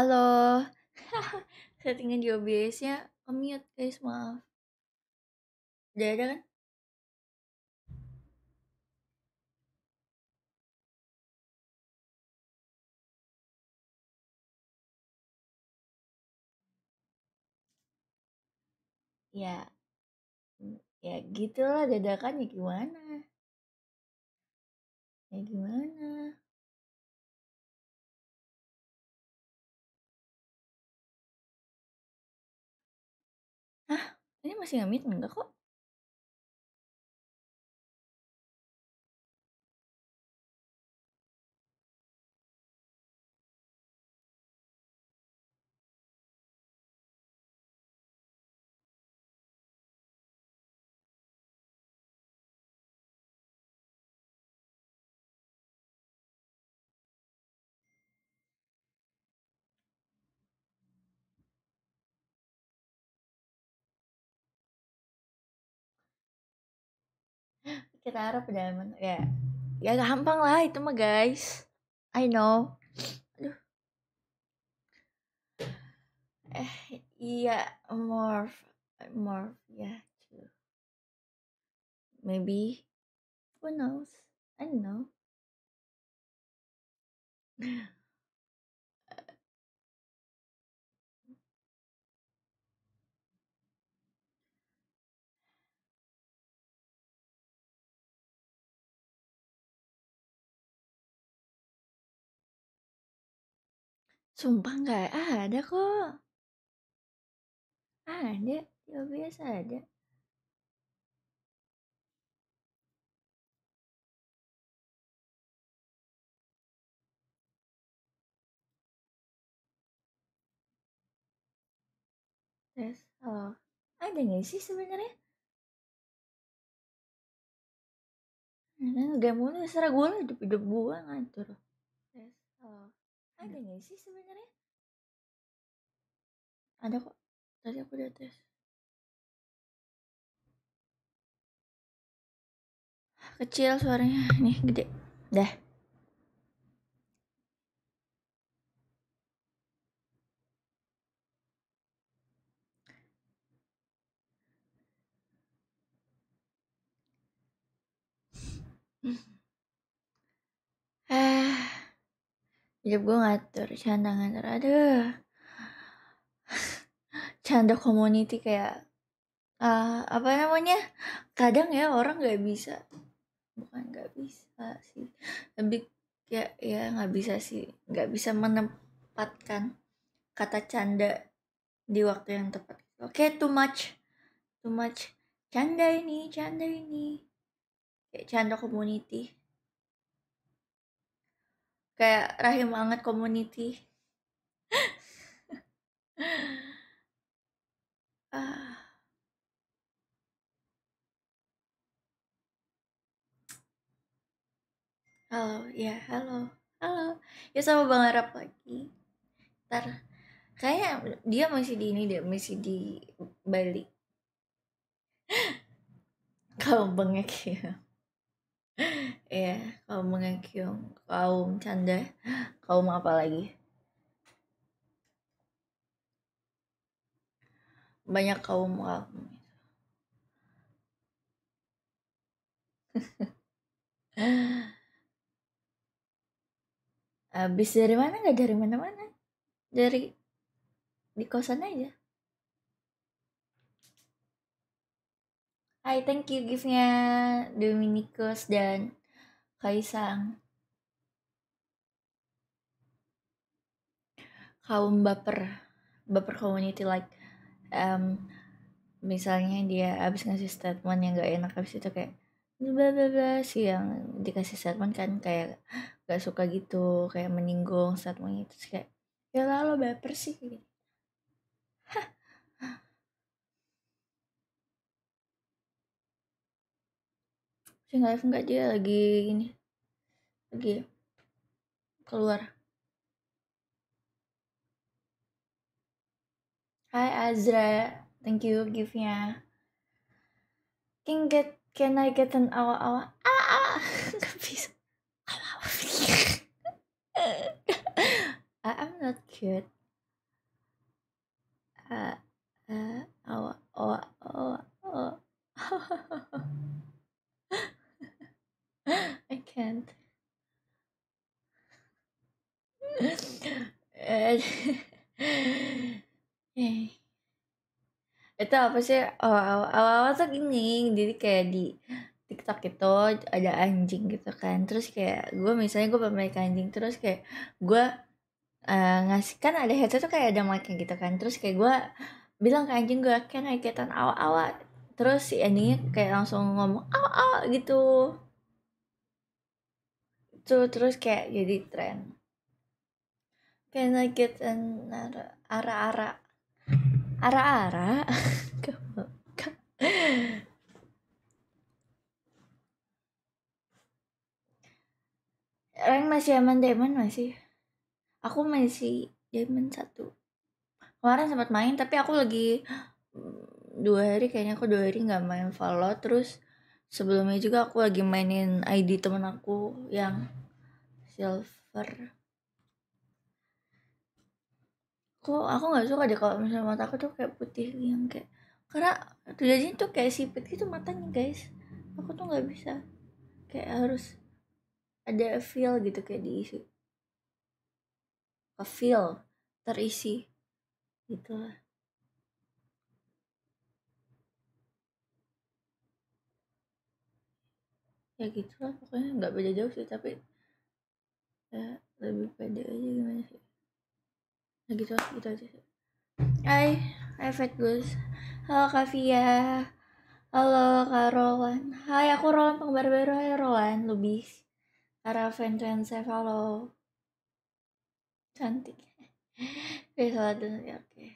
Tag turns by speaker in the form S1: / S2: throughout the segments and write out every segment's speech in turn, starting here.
S1: Halo. Settingan di OBS-nya mute guys, maaf. Udah ada kan? Ya. Ya gitulah dadakan ya gimana? Ya gimana? ini masih ngamit enggak kok
S2: kita harap pedalaman ya ya gampang lah itu mah guys I know aduh eh iya more more ya yeah,
S1: maybe who knows I don't know Sumpah nggak ada kok. Ada, ya biasa ada. Yes. oh, ada nggak sih sebenarnya? Karena game mulu, serah gue lah hidup hidup gue ngatur. Yes. oh ada nggak sih sebenarnya ada kok tadi aku udah tes kecil suaranya nih gede dah
S2: Eh, hidup gue ngatur canda ngatur ada canda community kayak uh, apa namanya kadang ya orang nggak bisa bukan nggak bisa sih lebih ya ya nggak bisa sih nggak bisa menempatkan kata canda di waktu yang tepat oke okay, too much too much canda ini canda ini kayak canda community kayak rahim banget community ah. halo ya halo halo ya sama bang Arab lagi ntar kayaknya dia masih di ini dia masih di Bali kalau bengek ya Iya, kaum mengekyong, kaum canda, kaum apa lagi? Banyak kaum kaum. Gitu. Habis dari mana? Gak dari mana-mana. Dari di kosan aja. Hai, thank you giftnya Dominikus dan Kaisang. Kaum baper, baper community like um, misalnya dia abis ngasih statement yang gak enak abis itu kayak bla bla bla si yang dikasih statement kan kayak gak suka gitu kayak menyinggung statement itu kayak ya lalu baper sih gitu saya nggak nggak dia lagi ini lagi keluar Hai Azra thank you nya can get can I get an awa awa Ah ah nggak bisa awa awa I'm Ah not cute uh, uh, awa awa awa awa I can't. Eh, itu apa sih awal-awal tuh gini jadi kayak di TikTok itu ada anjing gitu kan terus kayak gue misalnya gue pemilik anjing terus kayak gue uh, ngasih kan ada headset tuh kayak ada mic gitu kan terus kayak gue bilang ke anjing gue kayak naik awal-awal terus si anjingnya kayak langsung ngomong awal-awal gitu itu terus kayak jadi tren I get an ara-ara ara-ara Rank masih aman diamond masih aku masih diamond satu kemarin sempat main tapi aku lagi dua hari kayaknya aku dua hari nggak main follow terus sebelumnya juga aku lagi mainin ID temen aku yang silver kok aku nggak suka deh kalau misalnya mata aku tuh kayak putih yang kayak karena tujuan itu tuh kayak sipit gitu matanya guys aku tuh nggak bisa kayak harus ada feel gitu kayak diisi ke feel terisi gitu lah ya gitu lah pokoknya nggak beda jauh sih tapi ya lebih pede aja gimana sih ya gitu lah gitu aja sih Hai, hai Fat goose Halo Kavia Halo Kak rolan Hai aku Roland penggemar baru Hai Roland, Lubis fan saya halo Cantik Oke, salat dulu ya, oke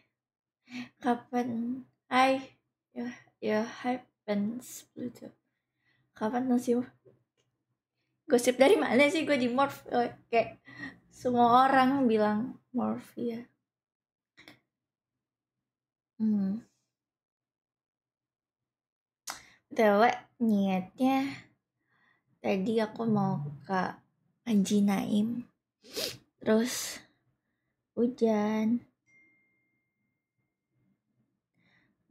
S2: Kapan Hai Ya, ya, happens Pluto kapan sih gosip dari mana sih gue di morph oh, kayak semua orang bilang morph ya hmm btw niatnya tadi aku mau ke Anji Naim terus hujan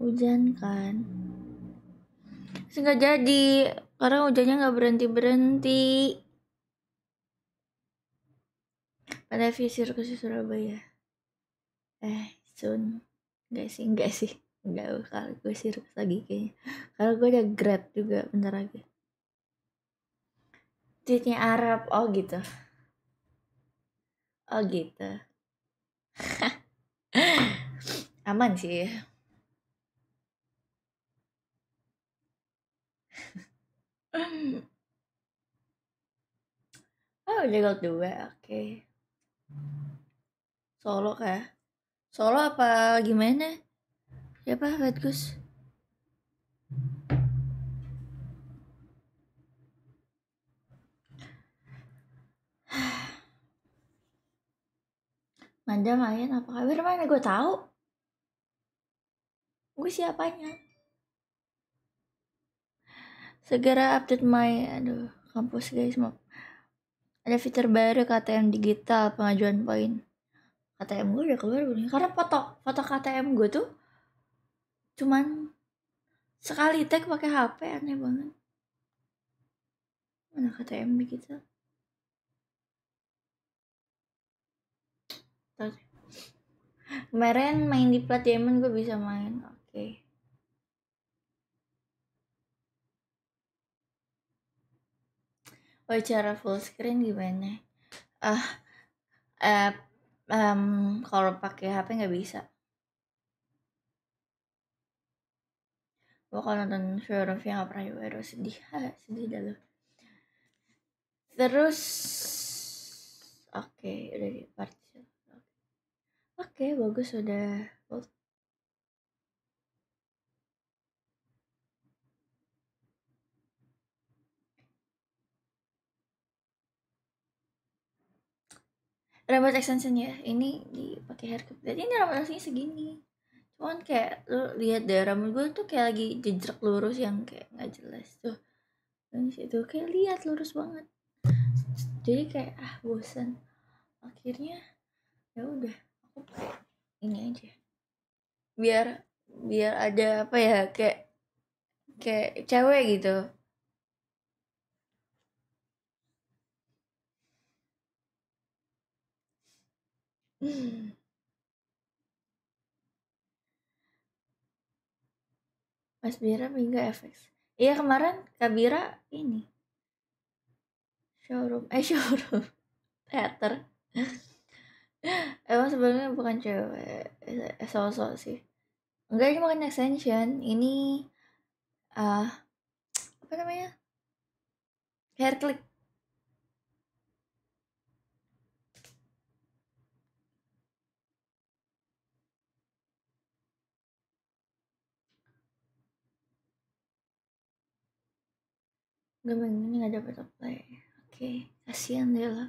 S2: hujan kan sengaja jadi karena hujannya nggak berhenti-berhenti. pada Visir ke Surabaya. Eh, soon. Gak sih, gak sih. Gak bakal gue sirkus lagi kayaknya. Kalau gue ada grab juga bentar lagi. Tweetnya Arab, oh gitu. Oh gitu. Aman sih. Oh, Jungle dua oke. Solo kah? Solo apa gimana? Siapa Red Goose? Manda main apa kabar mana gue tahu gue siapanya segera update my aduh kampus guys mau ada fitur baru KTM digital pengajuan poin KTM gue udah keluar belum ya? karena foto foto KTM gue tuh cuman sekali tag pakai HP aneh banget mana KTM digital kemarin main di plat diamond gue bisa main oke okay. oh cara full screen gimana ah uh, uh, um, kalau pakai HP nggak bisa gue kalau nonton film yang gak pernah juga sedih sedih dah terus oke okay, udah di part oke okay. bagus Udah rambut extension ya ini dipakai haircut jadi ini rambut aslinya segini cuman kayak lu lihat deh rambut gue tuh kayak lagi jejak lurus yang kayak nggak jelas tuh dan situ kayak lihat lurus banget jadi kayak ah bosan akhirnya ya udah aku pakai ini aja biar biar ada apa ya kayak kayak cewek gitu Mas Bira minggu FX. Iya kemarin Kak Bira ini showroom eh showroom theater. Emang sebenarnya bukan cewek sosok sih. Enggak ini bukan extension, ini ah uh, apa namanya? Hair clip. gue minggu ini gak dapet apply oke okay. kasihan deh lo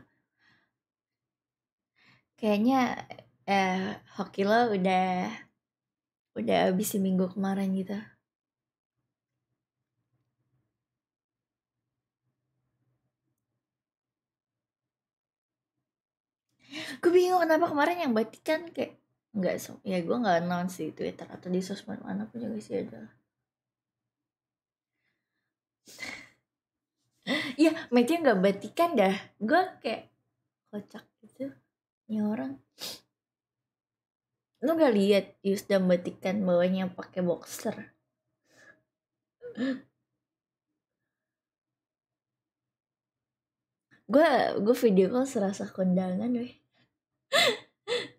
S2: kayaknya eh hoki lo udah udah habis si minggu kemarin gitu gue bingung kenapa kemarin yang batikan kayak nggak ya gue nggak announce di twitter atau di sosmed mana pun juga sih ada Iya, matchnya nggak batikan dah. Gue kayak kocak gitu. Ini orang. Lu gak lihat Yus dan batikan bawahnya pakai boxer. gue gue video call serasa kondangan weh.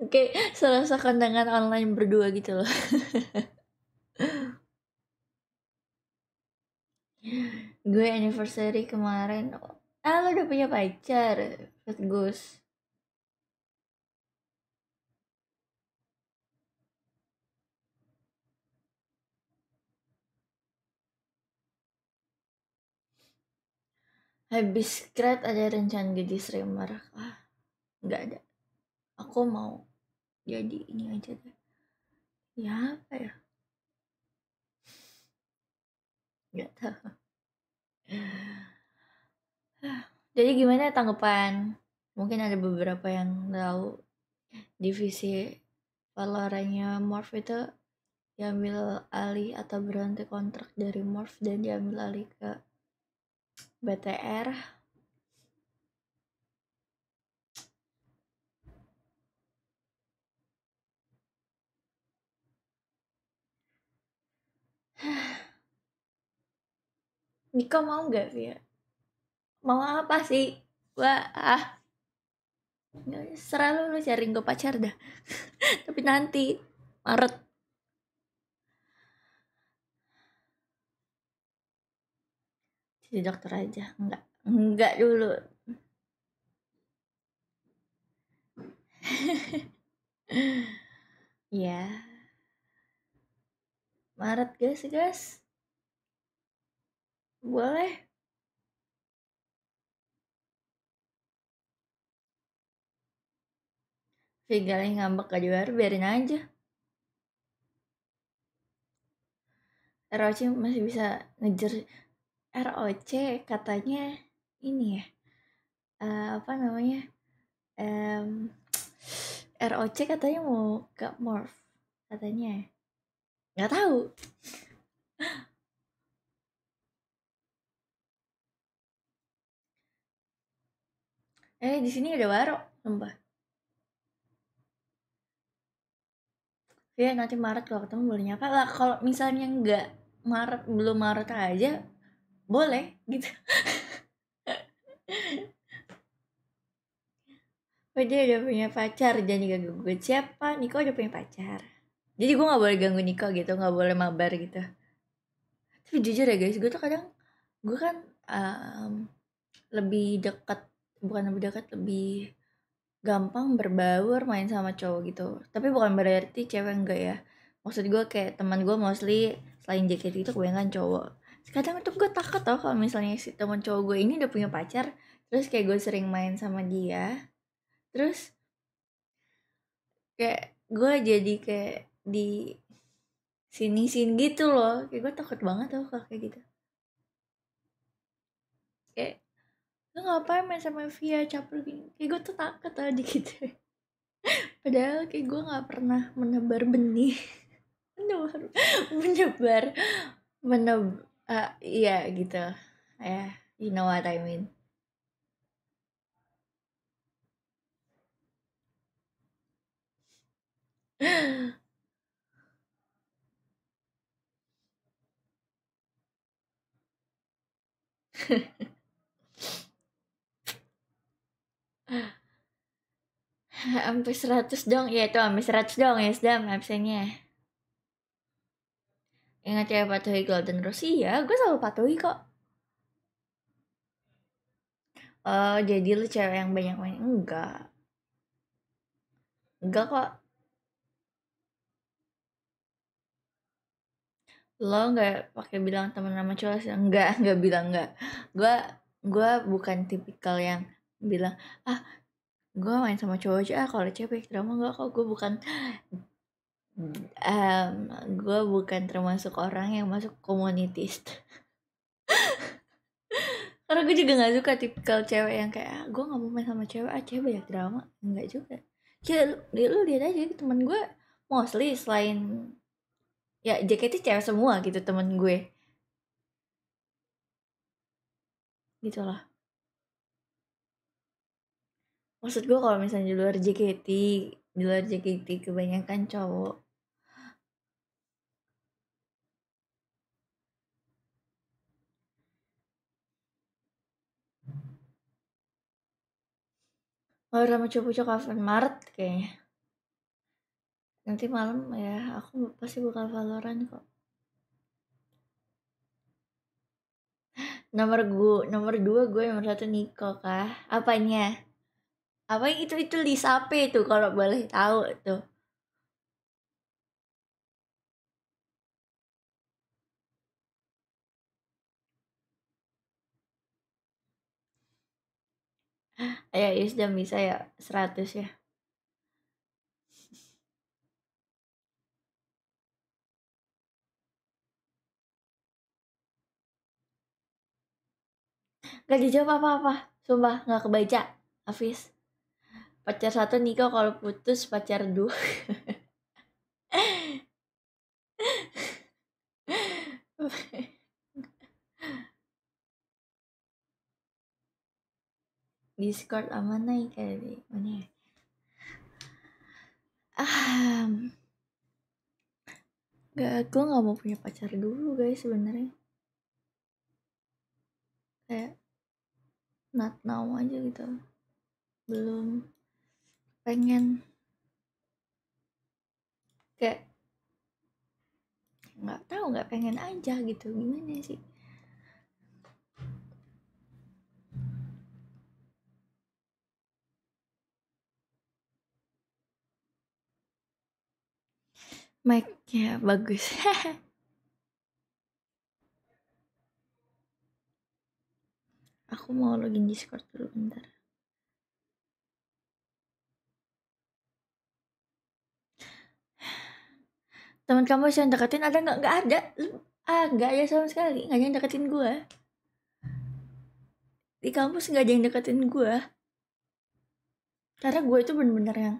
S2: Oke, serasa kondangan online berdua gitu loh gue anniversary kemarin ah lo udah punya pacar terus Gus habis grad ada rencana jadi streamer ah nggak ada aku mau jadi ini aja deh ya apa ya nggak tahu Jadi gimana tanggapan? Mungkin ada beberapa yang tahu divisi Valorantnya Morph itu diambil alih atau berhenti kontrak dari Morph dan diambil alih ke BTR Niko mau nggak sih ya? Mau apa sih? Wah, ah. Ya, serah lu cari gue pacar dah. Tapi nanti Maret. Jadi dokter aja, enggak. Enggak dulu. ya. Maret guys, guys. Boleh. yang ngambek aja baru biarin aja. ROC masih bisa ngejar. ROC katanya ini ya uh, apa namanya um, ROC katanya mau ke morph katanya nggak tahu Eh, di sini ada waro, sumpah. Ya, nanti Maret kalau ketemu boleh nyapa. Lah, kalau misalnya nggak Maret, belum Maret aja, boleh gitu. Oh dia udah punya pacar jangan ganggu gue siapa Niko udah punya pacar jadi gue gak boleh ganggu Niko gitu gak boleh mabar gitu tapi jujur ya guys gue tuh kadang gue kan um, lebih deket bukan lebih dekat lebih gampang berbaur main sama cowok gitu tapi bukan berarti cewek enggak ya maksud gue kayak teman gue mostly selain jaket itu kebanyakan cowok kadang itu gue takut tau kalau misalnya si teman cowok gue ini udah punya pacar terus kayak gue sering main sama dia terus kayak gue jadi kayak di sini sini gitu loh kayak gue takut banget tau kalau kayak gitu kayak lu ngapain main sama Via caper gini kayak gue tuh takut tadi gitu padahal kayak gue nggak pernah menebar benih menebar menebar meneb uh, iya gitu ya yeah, you know what I mean Hehehe Hampir seratus dong, ya itu hampir seratus dong ya sedang absennya. Ingat ya patuhi Golden Rose, iya gue selalu patuhi kok. Oh, jadi lu cewek yang banyak main? Enggak. Enggak kok. Lo enggak pakai bilang teman nama cowok Enggak, enggak bilang enggak. gue gue bukan tipikal yang bilang ah gue main sama cowok aja ah, kalau cewek drama gak kok gue bukan um, hmm. gue bukan termasuk orang yang masuk komunitis karena gue juga gak suka tipikal cewek yang kayak ah, gue gak mau main sama cewek ah cewek banyak drama enggak juga ya lu, ya, lu lihat aja teman gue mostly selain ya JKT cewek semua gitu temen gue gitulah maksud gue kalau misalnya di luar JKT di luar JKT kebanyakan cowok Kalau sama cowok-cowok Kevin Mart kayaknya nanti malam ya aku pasti buka Valorant kok nomor gue nomor dua gue nomor satu Niko kah apanya apa yang itu itu di apa itu kalau boleh tahu tuh ah, ya, ya jam bisa ya seratus ya Gak dijawab apa-apa Sumpah gak kebaca Hafiz pacar satu nikah kalau putus pacar dua Discord aman naik kali mana ya? ah gak gue nggak mau punya pacar dulu guys sebenarnya kayak not now aja gitu belum pengen kayak nggak tahu nggak pengen aja gitu gimana sih
S1: mic ya bagus aku mau login discord dulu bentar
S2: teman kamu yang deketin ada nggak nggak ada ah nggak ya sama sekali nggak ada yang deketin gue di kampus nggak ada yang deketin gue karena gue itu bener-bener yang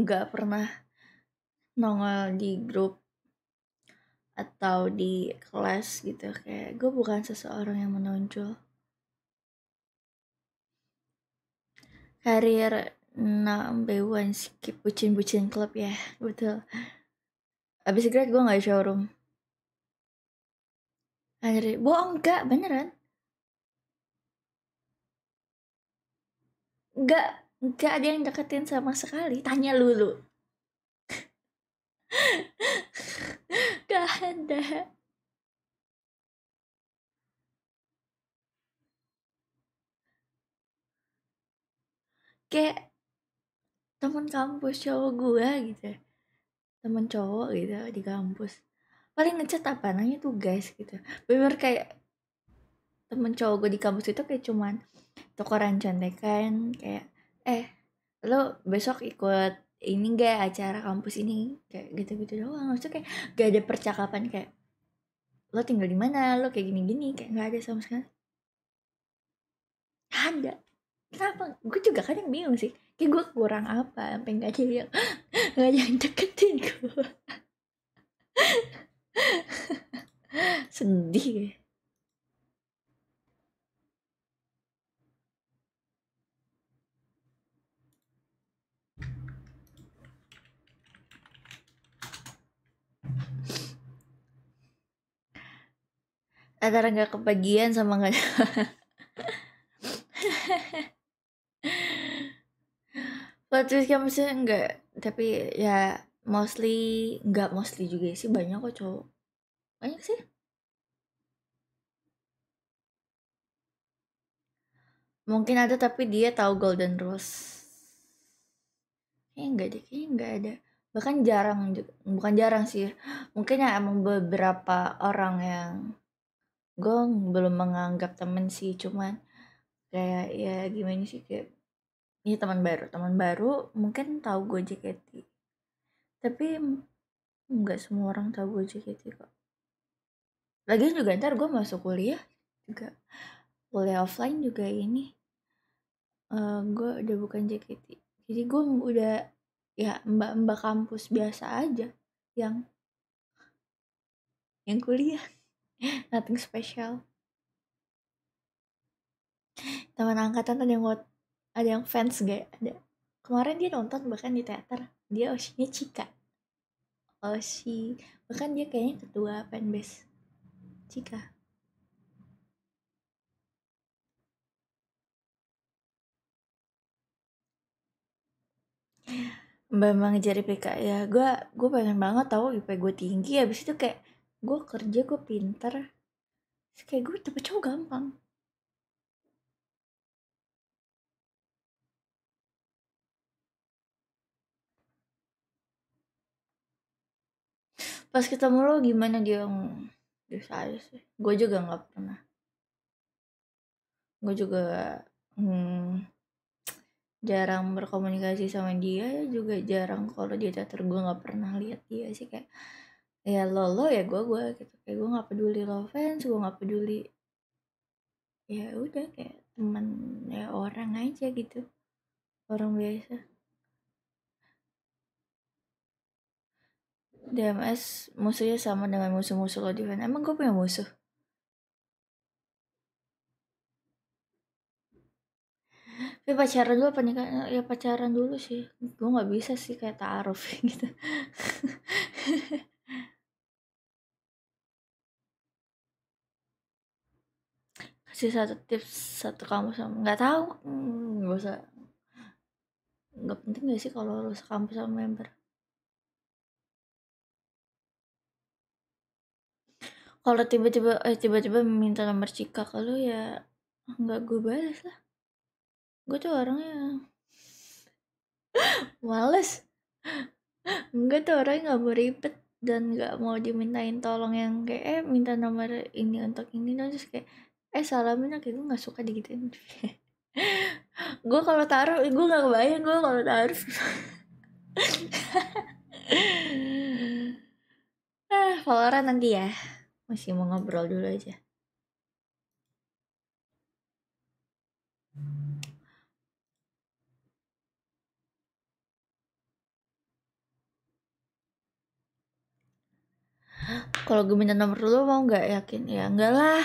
S2: nggak pernah nongol di grup atau di kelas gitu kayak gue bukan seseorang yang menonjol karir 6B1 skip bucin-bucin klub ya betul Abis grad gue nggak showroom. Anjir, bohong gak beneran. gak gak ada yang deketin sama sekali. Tanya lulu. gak ada. Kayak teman kampus cowok gue gitu temen cowok gitu di kampus paling ngechat apa nanya tuh guys gitu bener kayak temen cowok gue di kampus itu kayak cuman tukeran contekan kayak eh lo besok ikut ini gak acara kampus ini kayak gitu-gitu doang maksudnya kayak gak ada percakapan kayak lo tinggal di mana lo kayak gini-gini kayak gak ada sama sekali ada kenapa gue juga kan yang bingung sih kayak gue kurang apa sampai nggak jadi yang nggak yang deketin gue sedih antara nggak kebagian sama nggak Buat twist enggak tapi ya mostly enggak mostly juga sih banyak kok cowok banyak sih mungkin ada tapi dia tahu golden rose kayaknya enggak deh kayaknya enggak ada bahkan jarang bukan jarang sih ya. mungkin ya emang beberapa orang yang gue belum menganggap temen sih cuman kayak ya gimana sih kayak Iya teman baru, teman baru mungkin tahu gue JKT. Ya, Tapi nggak semua orang tahu gue JKT ya, kok. lagi juga ntar gue masuk kuliah juga kuliah offline juga ini. Uh, eh, gue udah bukan JKT. Jadi gue udah ya mbak-mbak kampus biasa aja yang yang kuliah. Nothing special teman angkatan tadi yang ada yang fans gak ya? ada kemarin dia nonton bahkan di teater dia osinya Cika osi bahkan dia kayaknya ketua fanbase Cika Mbak Mang jadi PK ya gue gue pengen banget tau IP gue tinggi abis itu kayak gue kerja gue pinter kayak gue dapet cowok gampang pas ketemu lo gimana dia yang biasa aja sih gue juga nggak pernah gue juga hmm, jarang berkomunikasi sama dia juga jarang kalau dia teater gue nggak pernah lihat dia sih kayak ya lo lo ya gue gue gitu kayak gue nggak peduli lo fans gue nggak peduli ya udah kayak temen ya orang aja gitu orang biasa DMS musuhnya sama dengan musuh-musuh lo di Emang gue punya musuh? Tapi ya, pacaran dulu apa nih? ya pacaran dulu sih. Gue gak bisa sih kayak taaruf gitu. Kasih satu tips satu kamu sama nggak tahu hmm, Gak usah Gak penting gak sih kalau lu sekampus sama member kalau tiba-tiba eh tiba-tiba minta nomor cika kalau ya nggak gue balas lah gue tuh orangnya males enggak tuh orangnya nggak mau ribet dan nggak mau dimintain tolong yang kayak eh minta nomor ini untuk ini terus kayak eh salamin kayak gue nggak suka digituin gue kalau taruh eh, gue nggak kebayang gue kalau taruh ah Valorant nanti ya masih mau ngobrol dulu aja. Kalau gue minta nomor dulu mau nggak yakin? Ya enggak lah.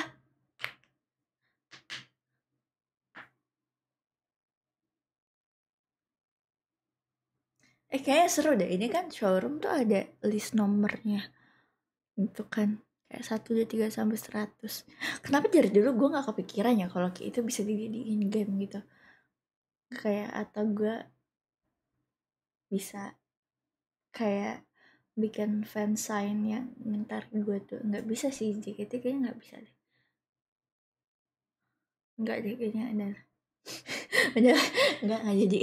S2: Eh kayaknya seru deh. Ini kan showroom tuh ada list nomornya. Itu kan kayak satu dua tiga sampai seratus kenapa dari dulu gue nggak kepikiran ya kalau kayak itu bisa dijadiin game gitu kayak atau gue bisa kayak bikin fan sign yang ntar gue tuh nggak bisa sih JKT kayaknya nggak bisa deh nggak deh kayaknya ada ada nggak nggak jadi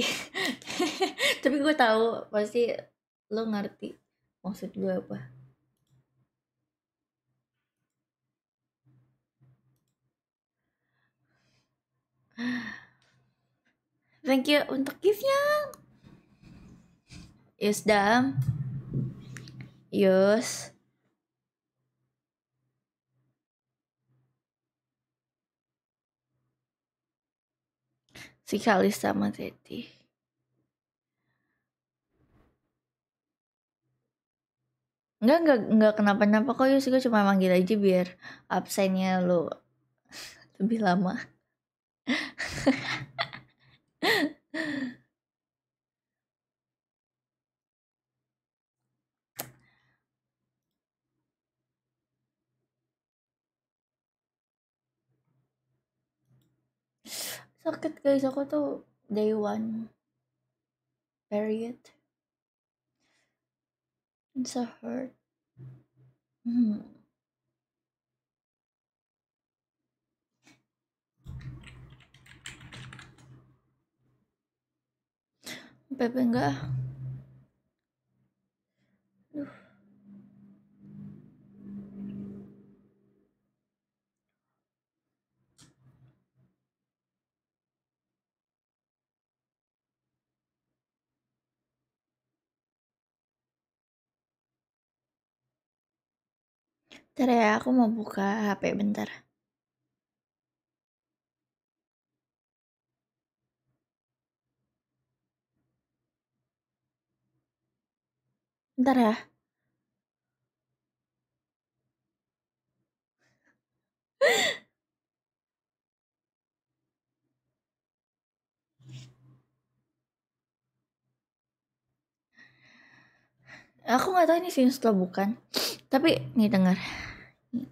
S2: tapi gue tahu pasti lo ngerti maksud gue apa Thank you untuk giftnya. Yus Dam. Yus. Si kali sama Teti. Enggak, enggak, enggak kenapa-napa kok Yus. Gue cuma manggil aja biar absennya lo lebih lama. Sakit guys, ako to day one. Period. It's a hurt. Mm. Pepe enggak ya, aku mau buka HP bentar. Bentar ya. aku nggak tahu ini sih atau bukan tapi nih dengar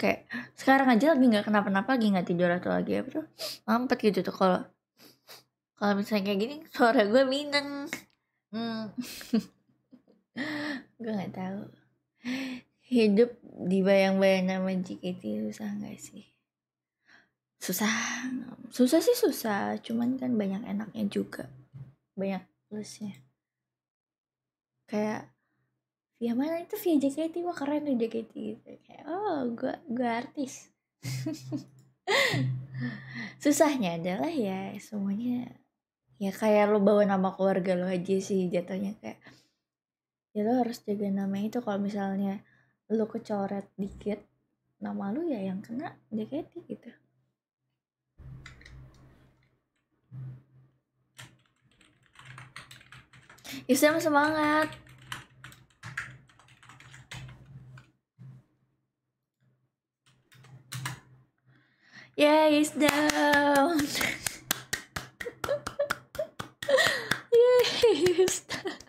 S2: kayak sekarang aja lagi nggak kenapa-napa lagi nggak tidur atau lagi apa tuh mampet gitu tuh kalau kalau misalnya kayak gini suara gue minang hmm. gue nggak tahu hidup dibayang-bayang nama JKT susah nggak sih susah susah sih susah cuman kan banyak enaknya juga banyak plusnya kayak via mana itu via JKT wah keren tuh JKT gitu kayak oh gue gue artis susahnya adalah ya semuanya ya kayak lo bawa nama keluarga lo aja sih jatuhnya kayak ya lo harus jaga nama itu kalau misalnya lo kecoret dikit nama lo ya yang kena JKT gitu Yusem semangat Yeah, it's down. yeah, it's down.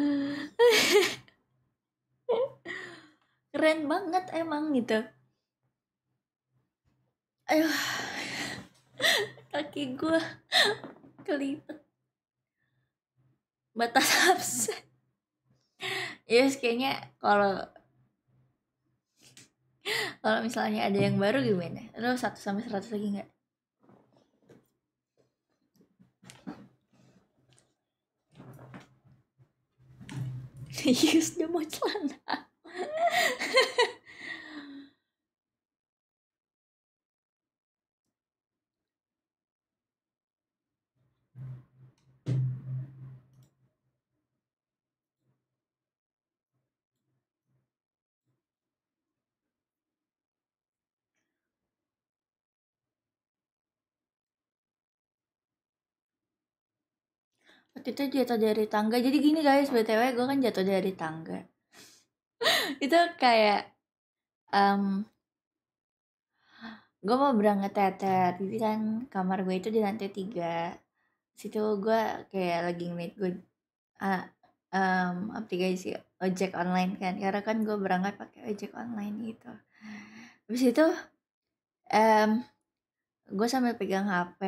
S2: keren banget emang gitu ayo kaki gue kelipet batas absen yes kayaknya kalau kalau misalnya ada yang baru gimana lo satu sampai seratus lagi nggak used do moć
S1: lana.
S2: waktu jatuh dari tangga jadi gini guys btw gue kan jatuh dari tangga itu kayak um, gue mau berangkat teater jadi kan kamar gue itu di lantai tiga situ gue kayak lagi ngeliat gue uh, um, aplikasi ojek online kan karena kan gue berangkat pakai ojek online gitu habis itu um, gue sambil pegang hp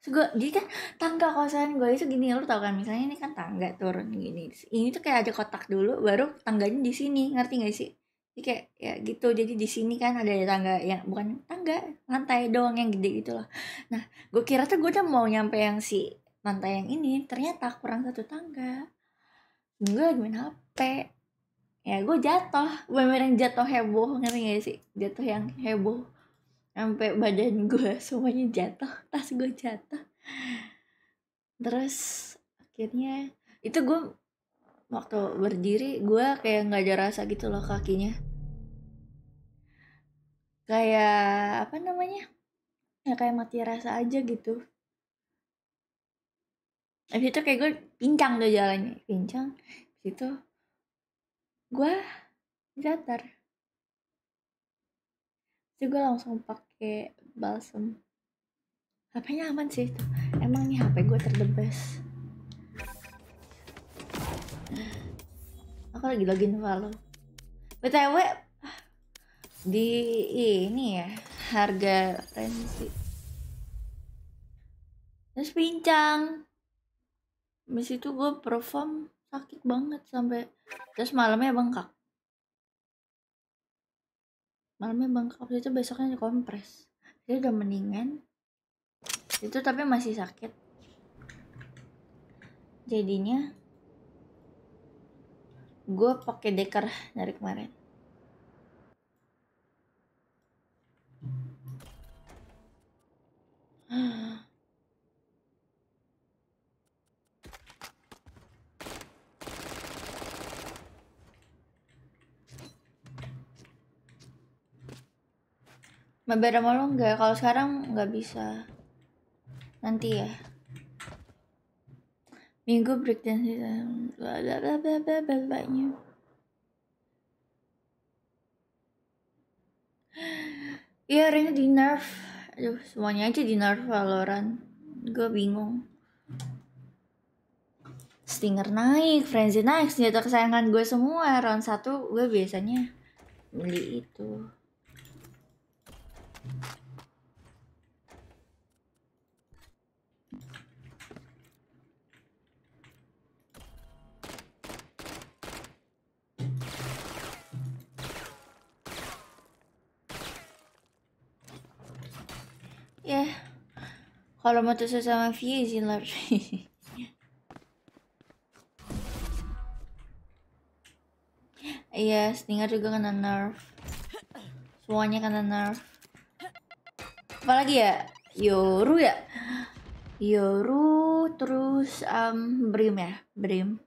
S2: Terus gue, jadi kan tangga kosan gue itu gini, lu tau kan misalnya ini kan tangga turun gini. Ini tuh kayak ada kotak dulu, baru tangganya di sini, ngerti gak sih? Jadi kayak ya gitu, jadi di sini kan ada tangga yang bukan tangga, lantai doang yang gede gitu loh. Nah, gue kira tuh gue udah mau nyampe yang si lantai yang ini, ternyata kurang satu tangga. Gue lagi main HP, ya gue jatuh, bener-bener jatuh heboh, ngerti gak sih? Jatuh yang heboh sampai badan gue semuanya jatuh tas gue jatuh terus akhirnya itu gue waktu berdiri gue kayak nggak ada rasa gitu loh kakinya kayak apa namanya ya kayak mati rasa aja gitu abis itu kayak gue pincang tuh jalannya pincang abis itu gue datar jadi gue langsung pakai balsam, HP-nya aman sih itu emang nih HP gue terdebes aku lagi login Valo btw di ini ya harga rensi terus pincang Habis itu gue perform sakit banget sampai terus malamnya bengkak malamnya bengkak itu besoknya dikompres dia udah mendingan itu tapi masih sakit jadinya gue pakai deker dari kemarin mabar sama lo enggak kalau sekarang nggak bisa nanti ya minggu break dance bla bla bla bla bla bla Iya akhirnya di nerf Aduh semuanya aja di nerf Valorant Gue bingung Stinger naik, Frenzy naik, senjata kesayangan gue semua Round 1 gue biasanya beli itu Ya, kalau mau tusuk sama Vy izin lari. Iya, yes, Stinger juga kena nerf. Semuanya kena nerf apalagi ya Yoru ya Yoru terus um, Brim ya Brim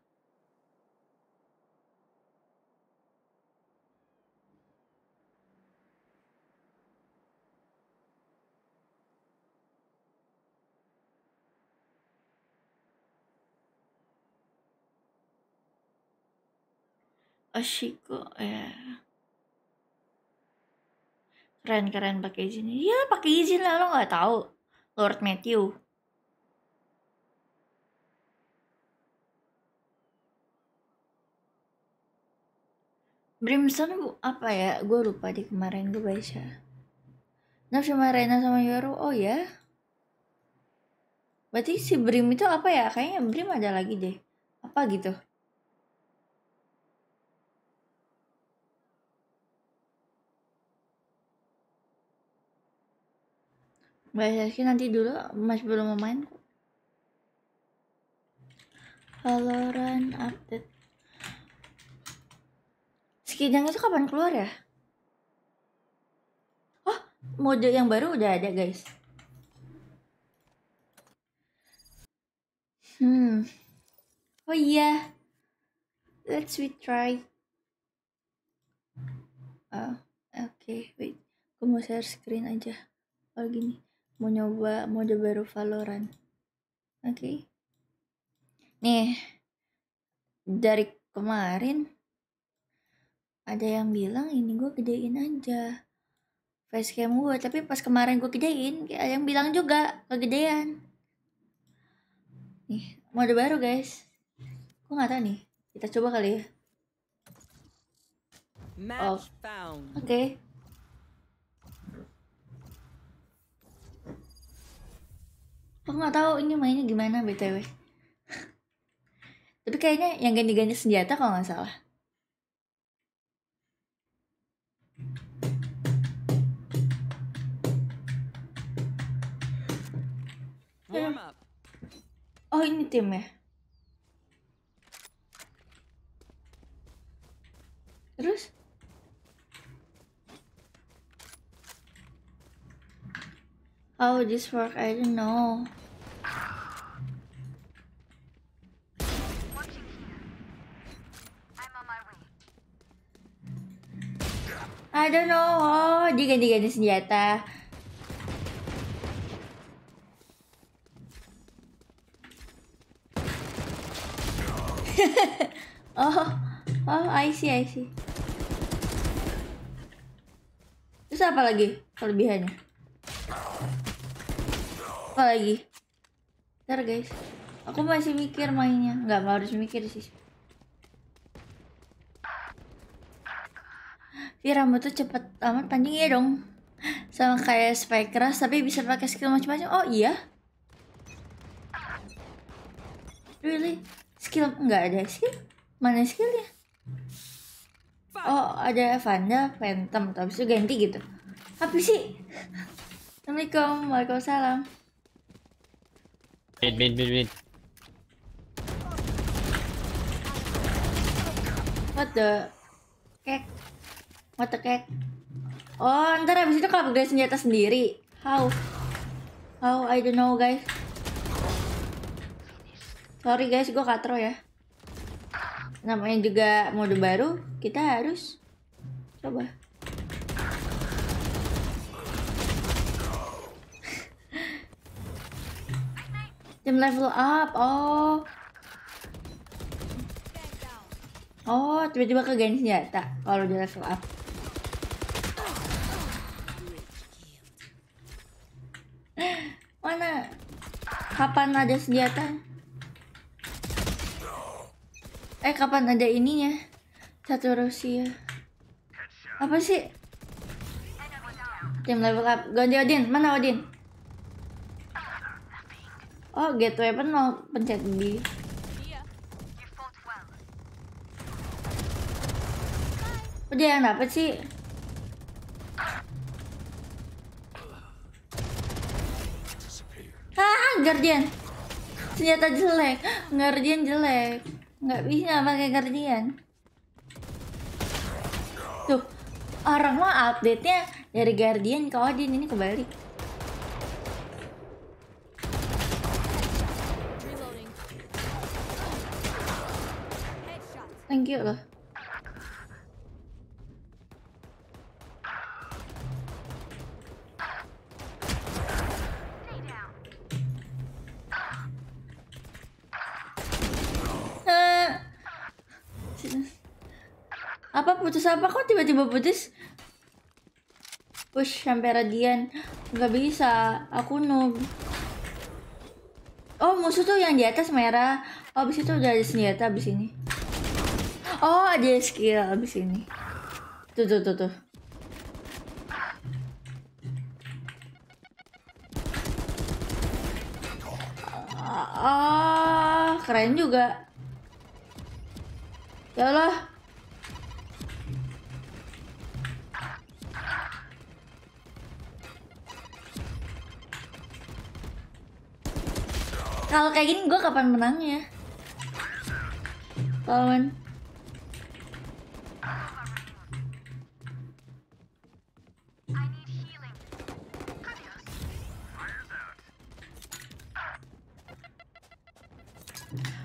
S2: Ashiko ya yeah keren-keren pakai izin ya pakai izin lah lo nggak tahu Lord Matthew Brimson apa ya gue lupa di kemarin gue baca Nah sama Rena sama Yoru oh ya berarti si Brim itu apa ya kayaknya Brim ada lagi deh apa gitu baik nanti dulu, masih belum mau main kok. Valorant update. yang itu kapan keluar ya? Oh, mode yang baru udah ada guys. Hmm. Oh iya. Yeah. Let's we try. Oh, oke. Okay. Wait. Gue mau share screen aja. Oh gini mau nyoba mode baru Valorant. Oke. Okay. Nih, dari kemarin ada yang bilang ini gue gedein aja facecam gue tapi pas kemarin gue gedein ada yang bilang juga kegedean nih mode baru guys gue nggak tahu nih kita coba kali ya
S1: oh. oke okay.
S2: aku nggak tahu ini mainnya gimana btw tapi kayaknya yang ganti-ganti senjata kalau nggak salah Warm Oh ini tim ya. Terus? How oh, this work? I don't know. I don't know. Oh, dia ganti-ganti senjata. oh, oh, I see, I see. Terus apa lagi kelebihannya? apa lagi ntar guys aku masih mikir mainnya nggak mau harus mikir sih Tapi rambut tuh cepet amat panjang ya dong sama kayak spike keras tapi bisa pakai skill macam-macam oh iya really skill nggak ada skill mana skillnya oh ada Vanda Phantom tapi itu ganti gitu apa sih Assalamualaikum Waalaikumsalam
S3: Mid, mid, mid, mid.
S2: What the? Kek. What the kek? Oh, ntar abis itu kalau upgrade senjata sendiri. How? How? I don't know, guys. Sorry, guys. Gue katro ya. Namanya juga mode baru. Kita harus coba. Jam level up. Oh. Oh, tiba-tiba ke geng senjata kalau dia level up. Mana? Kapan ada senjata? Eh, kapan ada ininya? Satu Rusia. Apa sih? Tim level up. Ganti Odin. Mana Odin? Oh, get weapon no pencet B. Udah iya. dia yang dapat sih. Ah, guardian. Senjata jelek, guardian jelek. Nggak bisa pakai guardian. Tuh, orang mah update-nya dari guardian ke Odin ini kebalik. thank you loh eh, apa putus apa kok tiba-tiba putus push sampai radian nggak bisa aku noob oh musuh tuh yang di atas merah oh abis itu udah ada senjata abis ini Oh, ada skill abis ini. Tuh, tuh, tuh, tuh. Oh, keren juga. Ya Allah. Kalau kayak gini gue kapan menangnya? Kalau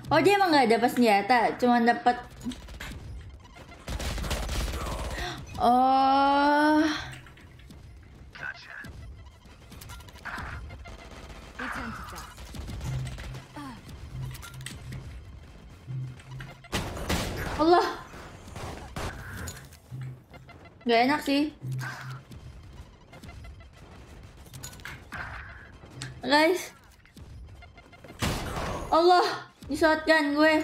S2: Oh dia emang nggak dapat senjata, cuma dapat. Oh. Allah. Gak enak sih. Guys. Allah. Di shotgun gue.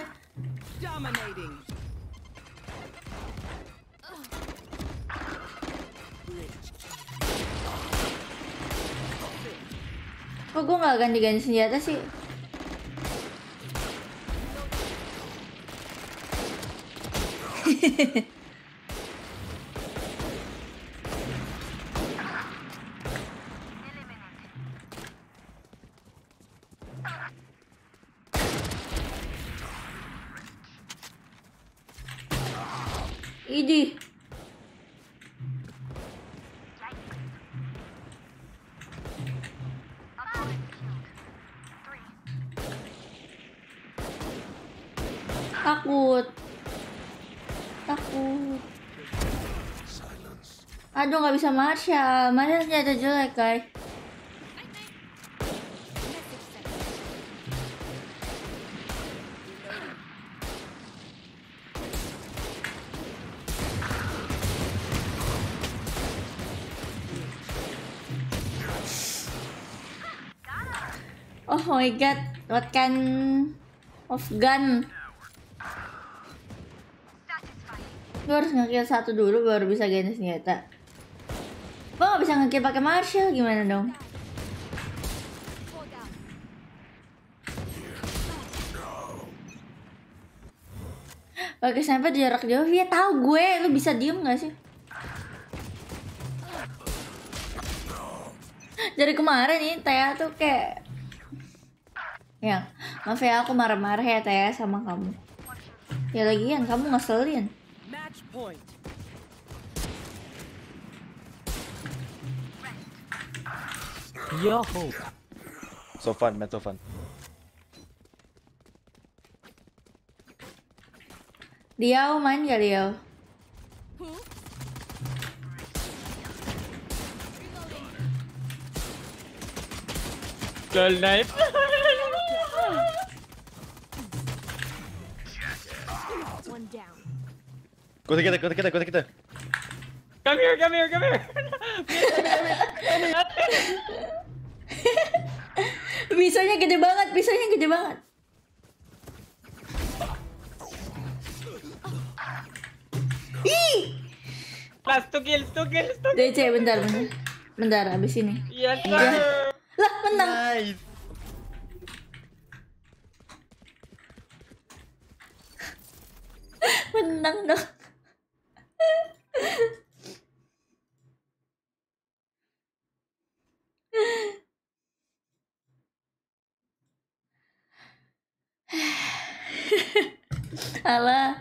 S2: Kok gue gak ganti-ganti senjata sih? Hehehe Aduh nggak bisa Marsha, Marsha senjata jelek guys. Oh my god, what kind of gun? Gue harus ngekill satu dulu baru bisa ganti senjata jangan pakai Marshall gimana dong? Oke, sampai jarak jauh ya tahu gue, lu bisa diem gak sih? Dari kemarin nih, Taya tuh kayak Ya, maaf ya aku marah-marah ya Taya sama kamu Ya lagi lagian, kamu ngeselin
S4: Match point.
S3: Yo!
S1: So fun, Metal fun.
S2: Liao main gak Liao? Girl knife. Go together, go together,
S4: go together. come here, come here. come here,
S2: come here, come here. Pisaunya gede banget, pisaunya gede banget. Ih. Last to kill, to kill, to kill. DC bentar, bentar. Bentar abis ini. Yes, ya. Iya. Lah, menang. Nice. menang dong. Halo.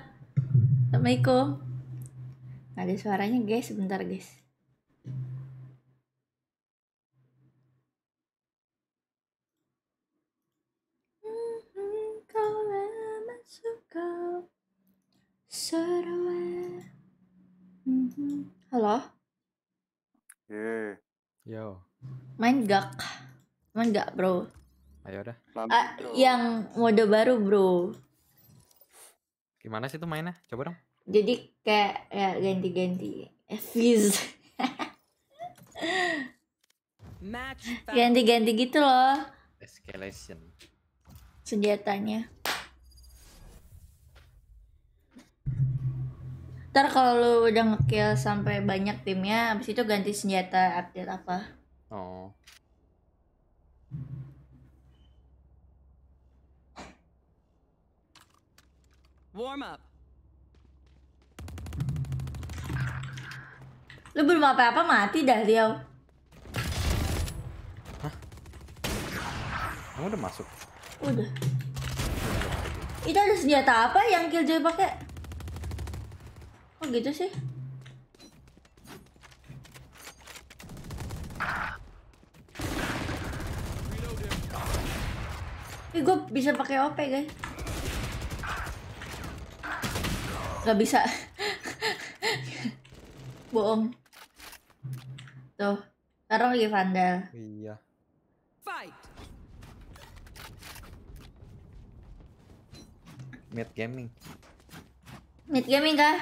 S2: Assalamualaikum. Ada suaranya guys, sebentar guys. Kau lama suka seru. Halo.
S3: Yeah. Yo.
S2: Main gak? Main gak bro?
S3: Ayo dah. Uh, yang
S2: mode baru bro.
S3: Gimana sih itu mainnya? Coba dong.
S2: Jadi kayak ya, ganti-ganti Fizz. ganti-ganti gitu loh.
S3: Escalation.
S2: Senjatanya. Ntar kalau lu udah ngekill sampai banyak timnya, abis itu ganti senjata update apa? Oh. Warm up. Lu belum apa-apa mati dah, dia.
S3: Hah? Kamu udah masuk?
S2: Udah. Itu ada senjata apa yang Killjoy pakai? Kok gitu sih? Ih, gue bisa pakai OP, guys. nggak bisa bohong tuh taruh lagi vandal iya Fight. mid gaming mid gaming kah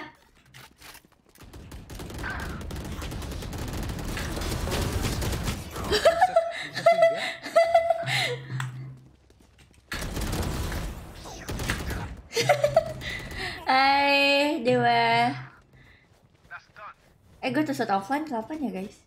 S2: Dewa. Eh, gue tuh shot offline kapan ya, guys?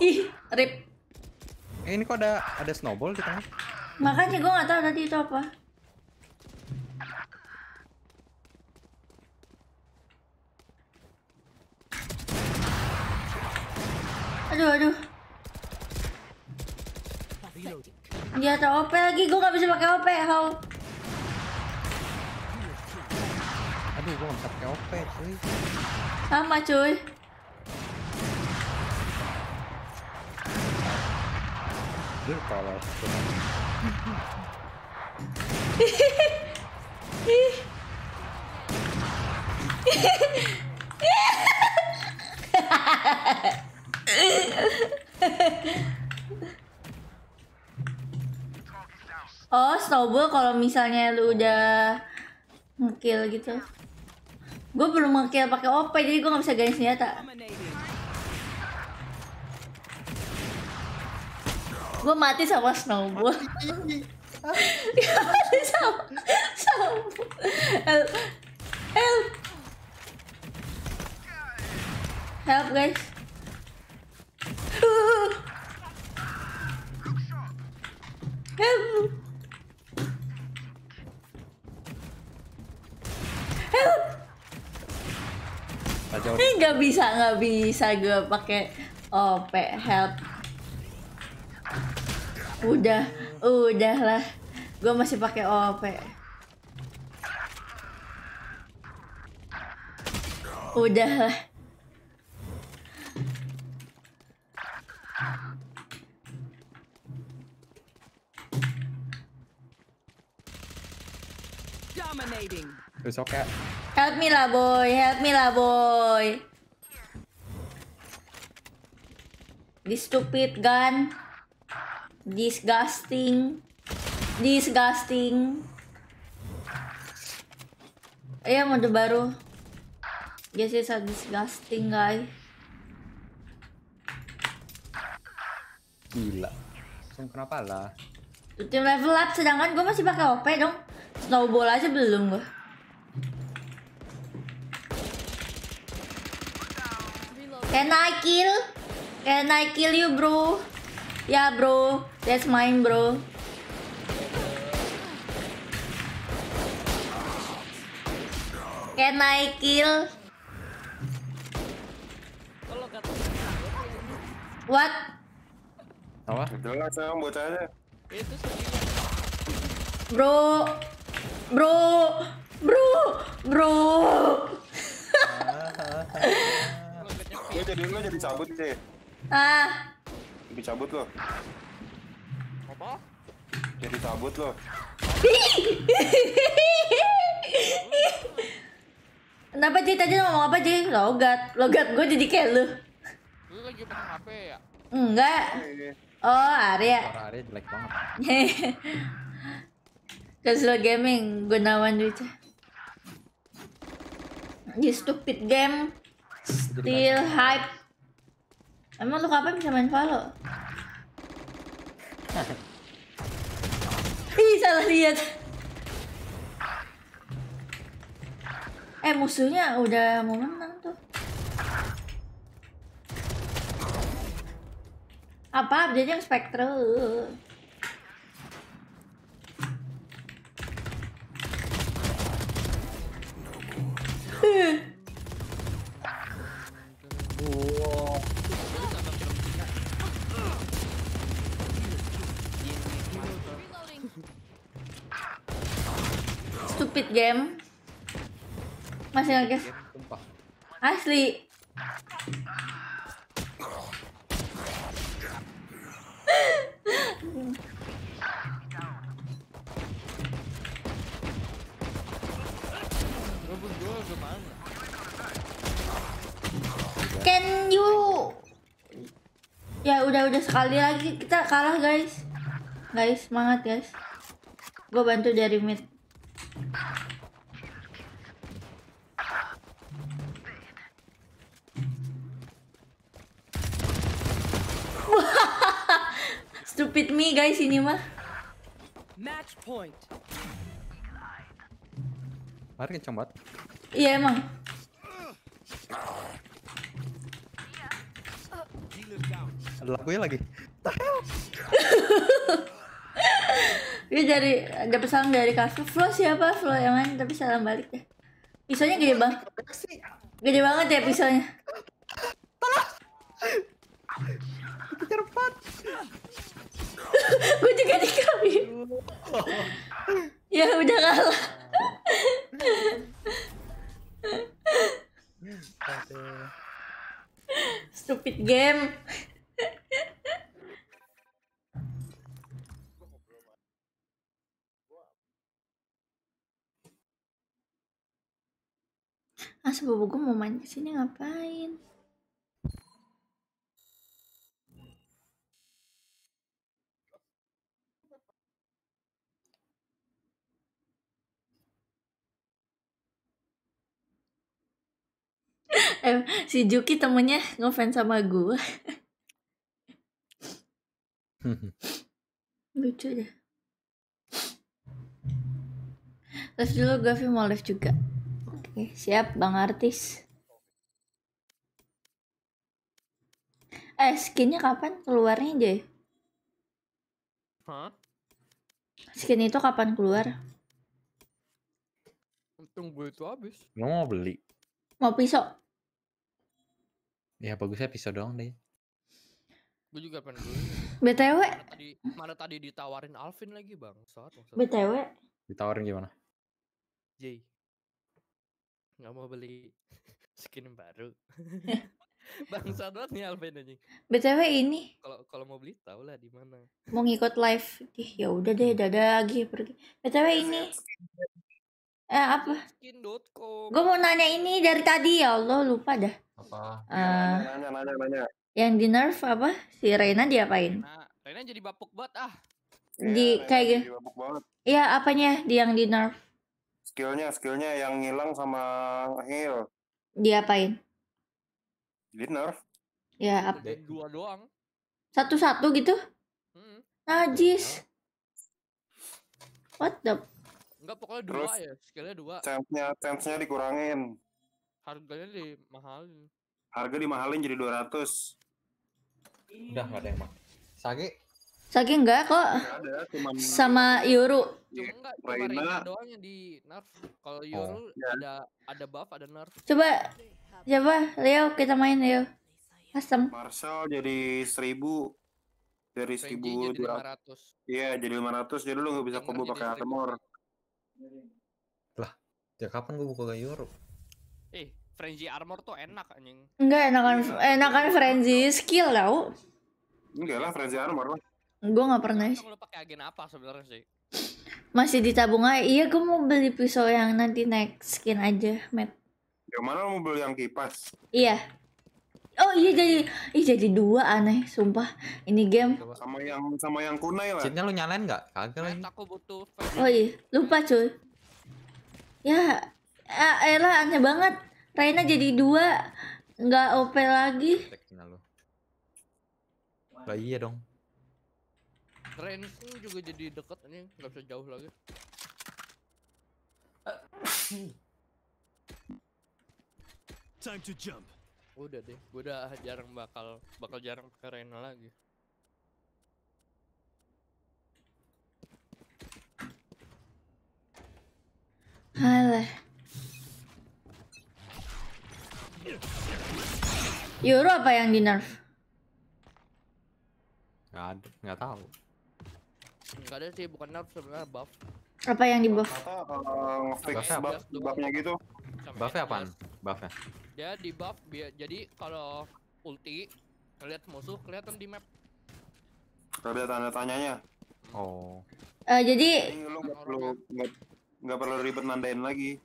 S2: Ih, rip.
S3: Eh, ini kok ada ada snowball di tengah?
S2: Makanya gue gak tahu tadi itu apa. aduh aduh dia tau OP lagi gue gak bisa pakai OP how
S3: aduh gue gak bisa pakai OP cuy
S2: sama cuy dia kalah Hehehe tau gue kalau misalnya lu oh. udah ngekill gitu gue belum ngekill pakai op jadi gue nggak bisa ganti senjata gue mati sama snowball
S4: mati sama snowball help
S2: help help guys
S4: help
S2: Help! Ini nggak bisa, nggak bisa gue pakai OP oh, help. Udah, udahlah. Gue masih pakai OP. Udahlah.
S3: Dominating.
S2: It's okay. Help me lah boy, help me lah boy. This stupid gun. Disgusting. Disgusting. Iya mode baru. Yes, it's a disgusting guy.
S3: Gila. Sam kenapa lah?
S2: Tim level up sedangkan gue masih pakai OP dong. Snowball aja belum gue. Can I kill? Can I kill you, bro? Ya, yeah, bro. That's mine, bro. Can I kill? What?
S3: Apa? Jelas sama bocahnya.
S2: Bro. Bro. Bro. Bro.
S3: Gue jadi lo jadi cabut sih.
S2: Ah.
S3: Jadi cabut lo. Apa? Jadi cabut lo.
S2: Kenapa sih tadi ngomong apa sih? Logat, logat gue jadi kayak lu. Lu lagi main HP ya? Enggak. Oh, Arya.
S3: Suara Arya jelek banget.
S2: Casual gaming, gunawan duitnya. You stupid game. Still hype. Emang lu kapan bisa main Valo? Ih, salah lihat. Eh, musuhnya udah mau menang tuh. Apa Jadi yang spektral? Hmm. stupid game masih lagi asli Can you Ya udah udah sekali lagi kita kalah guys Guys semangat guys Gue bantu dari mid guys ini mah. Match point. Mari kencang banget. Iya emang.
S3: Ada lagunya lagi.
S2: Dia dari dapat pesan dari kasus Flo siapa? Flo yang lain tapi salam balik ya. Pisaunya gede banget. Gede banget ya pisaunya. Tolong. Kejar gue juga di kami ya udah kalah stupid game ah sepupu gue mau main kesini ngapain eh, si Juki temennya ngefans sama gue lucu aja live dulu Gavi mau live juga oke siap bang artis eh skinnya kapan keluarnya Jay? Hah? Skin itu kapan keluar?
S3: untung gue itu habis. Lo mau beli? mau pisau? Ya bagusnya pisau doang deh.
S2: Gue juga pengen dulu. BTW.
S3: Mana tadi, ditawarin Alvin lagi bang. Soat, BTW. Ditawarin gimana? J. nggak mau beli skin baru. Bangsa banget nih Alvin aja. BTW ini. Kalau kalau mau beli tau lah di mana.
S2: Mau ngikut live. Ih, ya udah deh, hmm. dadah lagi pergi. BTW ini. Eh, apa? Gue mau nanya ini dari tadi ya Allah lupa dah.
S4: Apa? Uh, eh, ya, nanya, nanya, nanya.
S2: Yang di nerf apa? Si Reina diapain? Nah, Reina jadi bapuk
S3: banget ah. Di ya, kayak
S2: gitu. Iya apanya di yang di nerf?
S3: Skillnya, skillnya yang ngilang sama heal.
S2: Diapain? Di nerf. Ya apa?
S3: Dua doang.
S2: Satu-satu gitu? Hmm. Najis. What the
S3: Enggak pokoknya dua Terus, ya, skillnya dua.
S2: Chance-nya Tempnya tempnya dikurangin.
S3: Harganya dimahalin. Harga dimahalin jadi 200. Udah enggak ada yang mah. Sagi.
S2: Sagi enggak kok. Enggak
S3: ada, cuman sama Yuru. Cuma iya, enggak, cuma doang yang di nerf. Kalau Yuru oh. Iya. ada ada buff, ada nerf.
S2: Coba coba Leo kita main Leo. Asem.
S3: Marshall jadi 1000 dari 1200. Iya, jadi 500 jadi lu nggak bisa combo pakai Armor. Lah, ya kapan gue buka Europe? Eh,
S2: Frenzy Armor tuh enak anjing. Enggak enakan enakan Frenzy skill tau.
S3: Enggak lah Frenzy Armor lah.
S2: Gue gak pernah sih. Lu pakai
S3: agen apa sebenarnya sih?
S2: Masih di tabung aja. Iya, gue mau beli pisau yang nanti naik skin aja, Matt.
S3: Yang mana lo mau beli yang kipas?
S2: Iya. Oh iya jadi ih jadi dua aneh sumpah ini game.
S3: Sama yang sama yang kunai lah. Cintanya lu nyalain nggak? Kagak lagi. Aku butuh.
S2: Oh iya lupa cuy. Ya eh elah aneh banget. Raina jadi dua nggak OP lagi.
S3: Lah iya dong. Raina juga jadi deket ini nggak bisa jauh lagi. Time to jump. Udah deh, gue udah jarang bakal bakal jarang ke Reno lagi.
S2: halah Euro apa yang di nerf?
S3: Gak ada, nggak tahu. Gak ada sih, bukan nerf sebenarnya buff.
S2: Apa yang di buff?
S3: Kalau fix buff, buffnya gitu. Buffnya apaan? Buffnya? Dia di buff, jadi kalau ulti, lihat musuh, kelihatan di map. Ada tanda tanyanya. Oh.
S2: Uh, jadi
S3: lu nggak perlu nggak perlu ribet nandain lagi.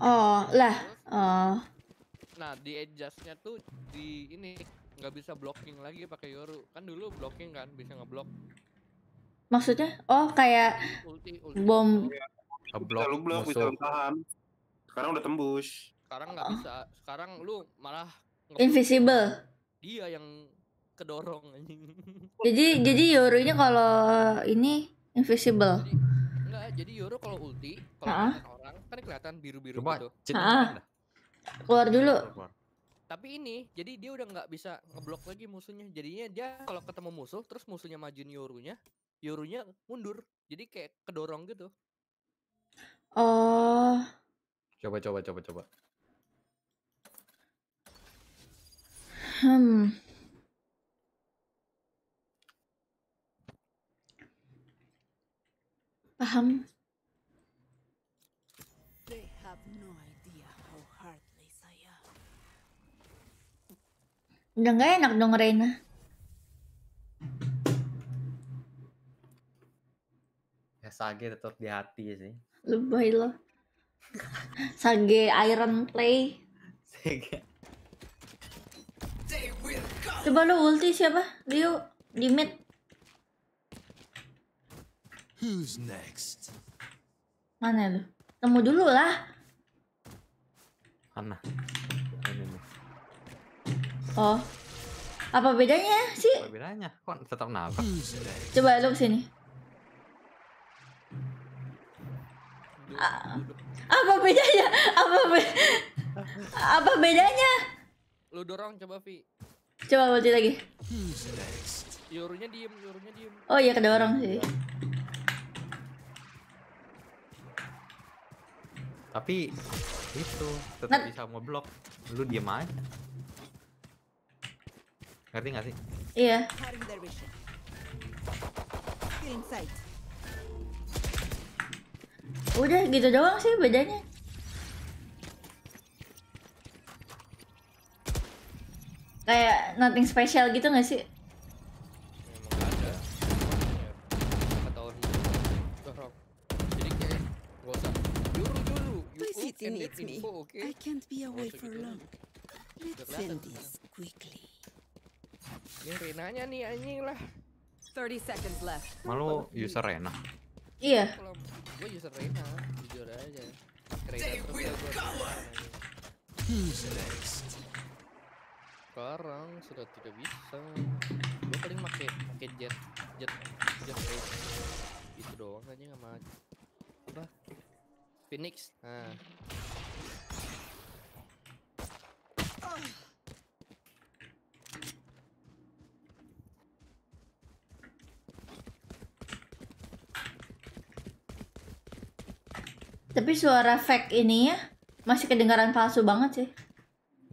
S2: Oh lah. Oh. Nah
S3: di adjustnya tuh di ini nggak bisa blocking lagi pakai Yoru. Kan dulu blocking kan bisa ngeblok.
S2: Maksudnya? Oh, kayak ulti, ulti. bom.
S3: blok lu belum bisa tahan. Sekarang udah tembus. Sekarang nggak bisa. Sekarang lu malah
S2: invisible. Dia yang kedorong anjing. Jadi jadi Yorunya kalau ini invisible. Jadi, enggak, jadi Yoru kalau ulti, kalau uh orang kan kelihatan biru-biru gitu. Uh -huh. Keluar dulu.
S3: tapi ini jadi dia udah nggak bisa ngeblok lagi musuhnya jadinya dia kalau ketemu musuh terus musuhnya maju Yorunya Yorunya mundur. Jadi kayak kedorong gitu. Oh. Coba coba coba coba.
S1: Hmm.
S2: Paham? They have idea how I Udah gak enak dong Reina.
S3: sage tetap di hati sih
S2: lebay loh sage iron play sage coba lo ulti siapa Rio di mid
S4: Who's next?
S2: Mana lu? Temu dulu lah. Mana? Oh. Apa bedanya sih?
S3: Apa bedanya? Kok tetap nabrak? Coba lu
S2: kesini. Ah, apa bedanya apa be apa bedanya
S3: lu dorong coba Vi
S2: coba ulti lagi yurunya diem yurunya diem oh iya kedorong sih
S3: tapi itu tetap bisa mau lu diem aja ngerti gak sih
S2: iya udah gitu doang sih bedanya kayak nothing special gitu gak sih
S3: It needs me. I can't be away for long. Let's send
S4: this quickly.
S3: Ini Renanya nih anjing lah. 30 seconds left. Malu user Rena. Iya. Kalau gue user Reina, jujur aja. Reina terus gue. Who's next? Sekarang sudah tidak bisa. Gue paling pakai pakai jet jet jet Reina. Itu doang aja sama apa? Phoenix. Nah. Ah.
S2: Tapi suara fake ini ya masih kedengaran palsu banget sih.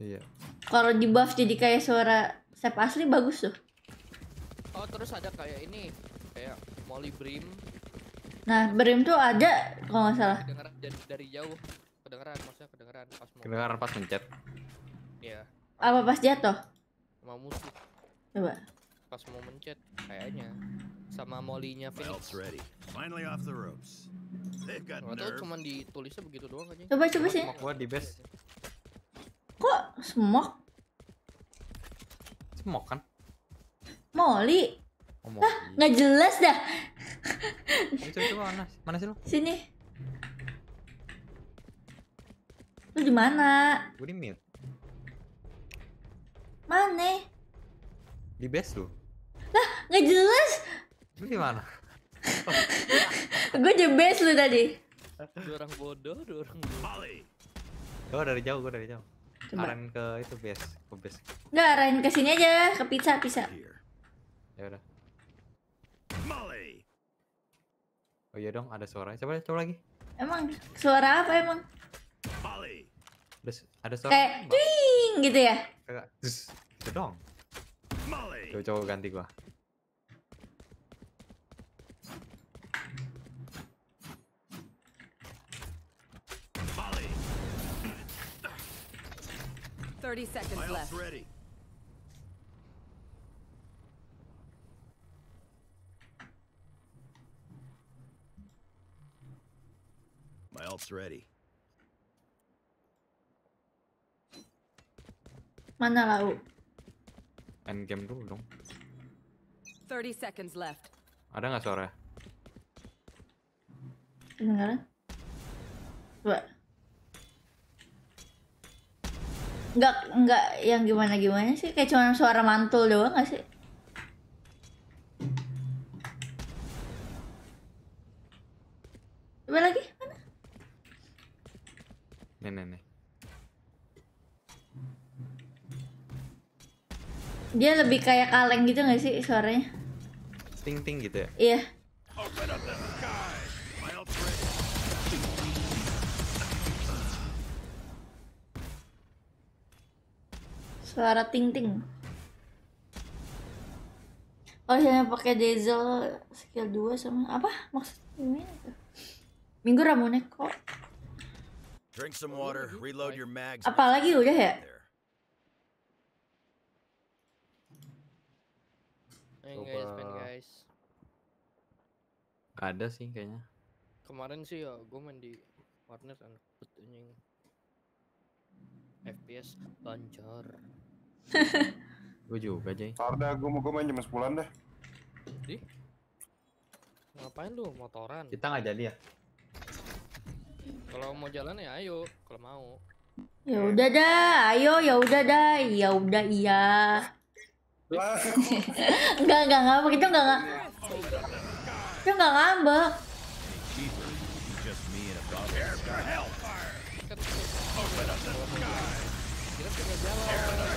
S2: Iya. Kalau di buff jadi kayak suara sep asli bagus tuh.
S3: Oh terus ada kayak ini kayak Molly Brim.
S2: Nah Brim tuh ada kalau nggak salah. Kedengaran
S3: dari, jauh kedengaran maksudnya kedengaran pas mau. Kedengaran pas mencet. Iya.
S2: Apa pas jatuh? Sama musik. Coba.
S3: Pas mau mencet kayaknya sama Molly-nya Phoenix. Finally off the ropes. They've got cuma ditulisnya begitu doang aja. Coba coba sih. Gua di base.
S2: Kok semua? Semua kan? Molly. Oh, Ah, nggak jelas dah.
S3: coba coba mana? Mana sih lo?
S2: Sini. Lu di mana? Gue di mid. Mana? Di base lo. Lah, nggak jelas. Gimana? gue jebes lu tadi. Dua
S3: orang bodoh, dua orang bodoh. Gue dari jauh, gue dari jauh. Coba. Arahin ke itu base, ke base.
S2: Enggak, arahin ke sini aja, ke pizza, pizza.
S3: Ya udah. Oh iya dong, ada suara. Coba coba lagi.
S2: Emang suara apa emang?
S3: Ada, ada suara. Kayak eh, ding gitu ya? Kagak. Coba dong. Coba coba ganti gua.
S4: 30 seconds My left. ready. My ult's ready.
S2: Mana
S3: End game dulu dong.
S4: 30 seconds left.
S3: Ada nggak suara?
S2: Dengar. Coba. nggak nggak yang gimana gimana sih kayak cuma suara mantul doang gak sih coba lagi mana nih nih nih dia lebih kayak kaleng gitu gak sih suaranya
S3: ting ting gitu ya
S2: iya yeah. Suara ting ting. Oh, yang pakai diesel skill 2 sama apa? Maksudnya itu. Minggu Ramune kok.
S4: Drink some water, reload your mags. Apalagi udah ya?
S3: Gak ada sih kayaknya. Kemarin sih ya gue main di warnet anjing. FPS banjar gue juga aja. Tarda, gue mau gue main jam sepuluhan dah. Di? Ngapain lu motoran? Kita nggak jadi ya. Kalau mau jalan ya ayo, kalau mau.
S2: Ya udah dah, ayo ya udah dah, ya udah iya. enggak enggak ngambek itu enggak enggak. Itu enggak ngambek.
S4: jalan.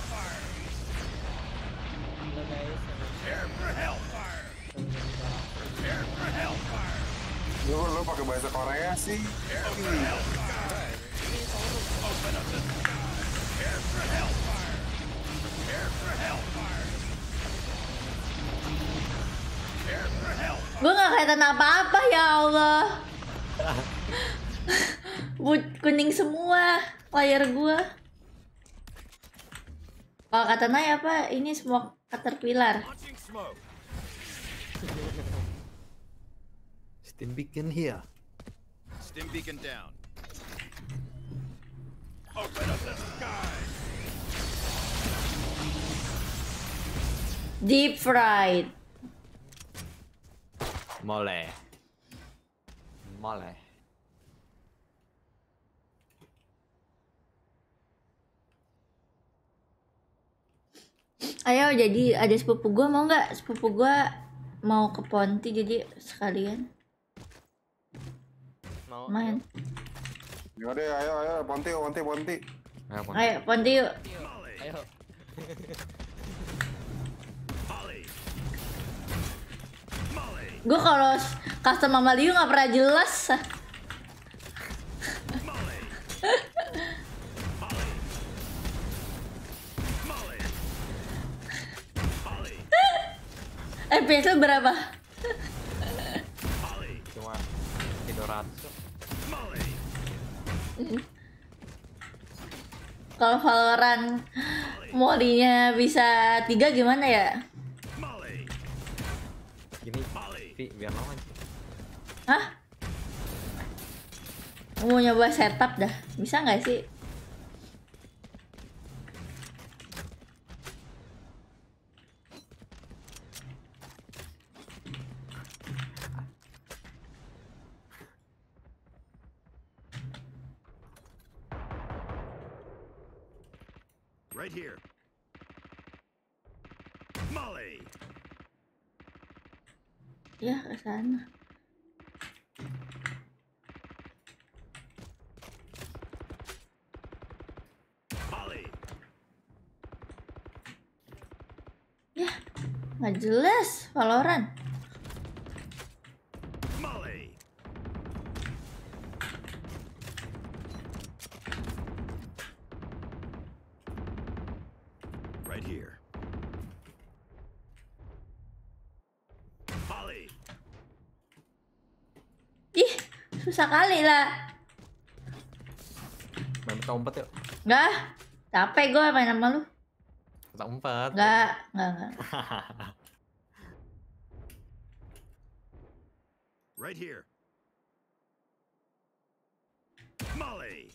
S3: Gue gak kelihatan
S2: apa-apa ya Allah. wood kuning semua layar gue Kalau kata naya apa ini semua caterpillar.
S3: Stim beacon here. Stim beacon down.
S4: Open up the sky.
S2: Deep fried.
S3: Mole. Mole.
S2: Ayo jadi ada sepupu gue mau nggak sepupu gue mau ke Ponti jadi sekalian
S3: mau main deh ayo ayo ponti ponti ponti ayo ponti, ayo, ponti yuk ayo
S2: gue kalau custom sama Liu nggak pernah jelas FPS lu eh, berapa?
S3: Cuma 300
S2: Mm-hmm. Kalau Valorant modinya bisa tiga gimana ya?
S3: Gini, biar lawan.
S2: Hah? Mau nyoba setup dah, bisa nggak sih?
S4: Right here. Molly.
S2: Ya, ke sana. Molly. Ya, nggak jelas Valorant. sekali kali lah
S3: main petak umpet yuk
S2: enggak capek gue main sama lu
S3: petak umpet enggak enggak enggak
S4: right here Molly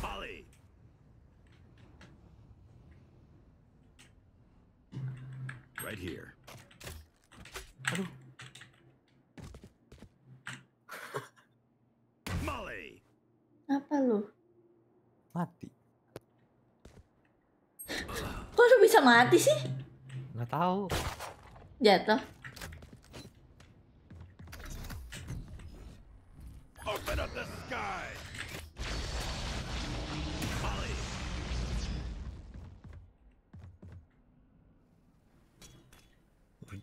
S4: Molly right here aduh
S2: lu? Anu. Mati. Kok lu bisa mati sih? Nggak tahu. Jatuh.
S4: Open up the sky.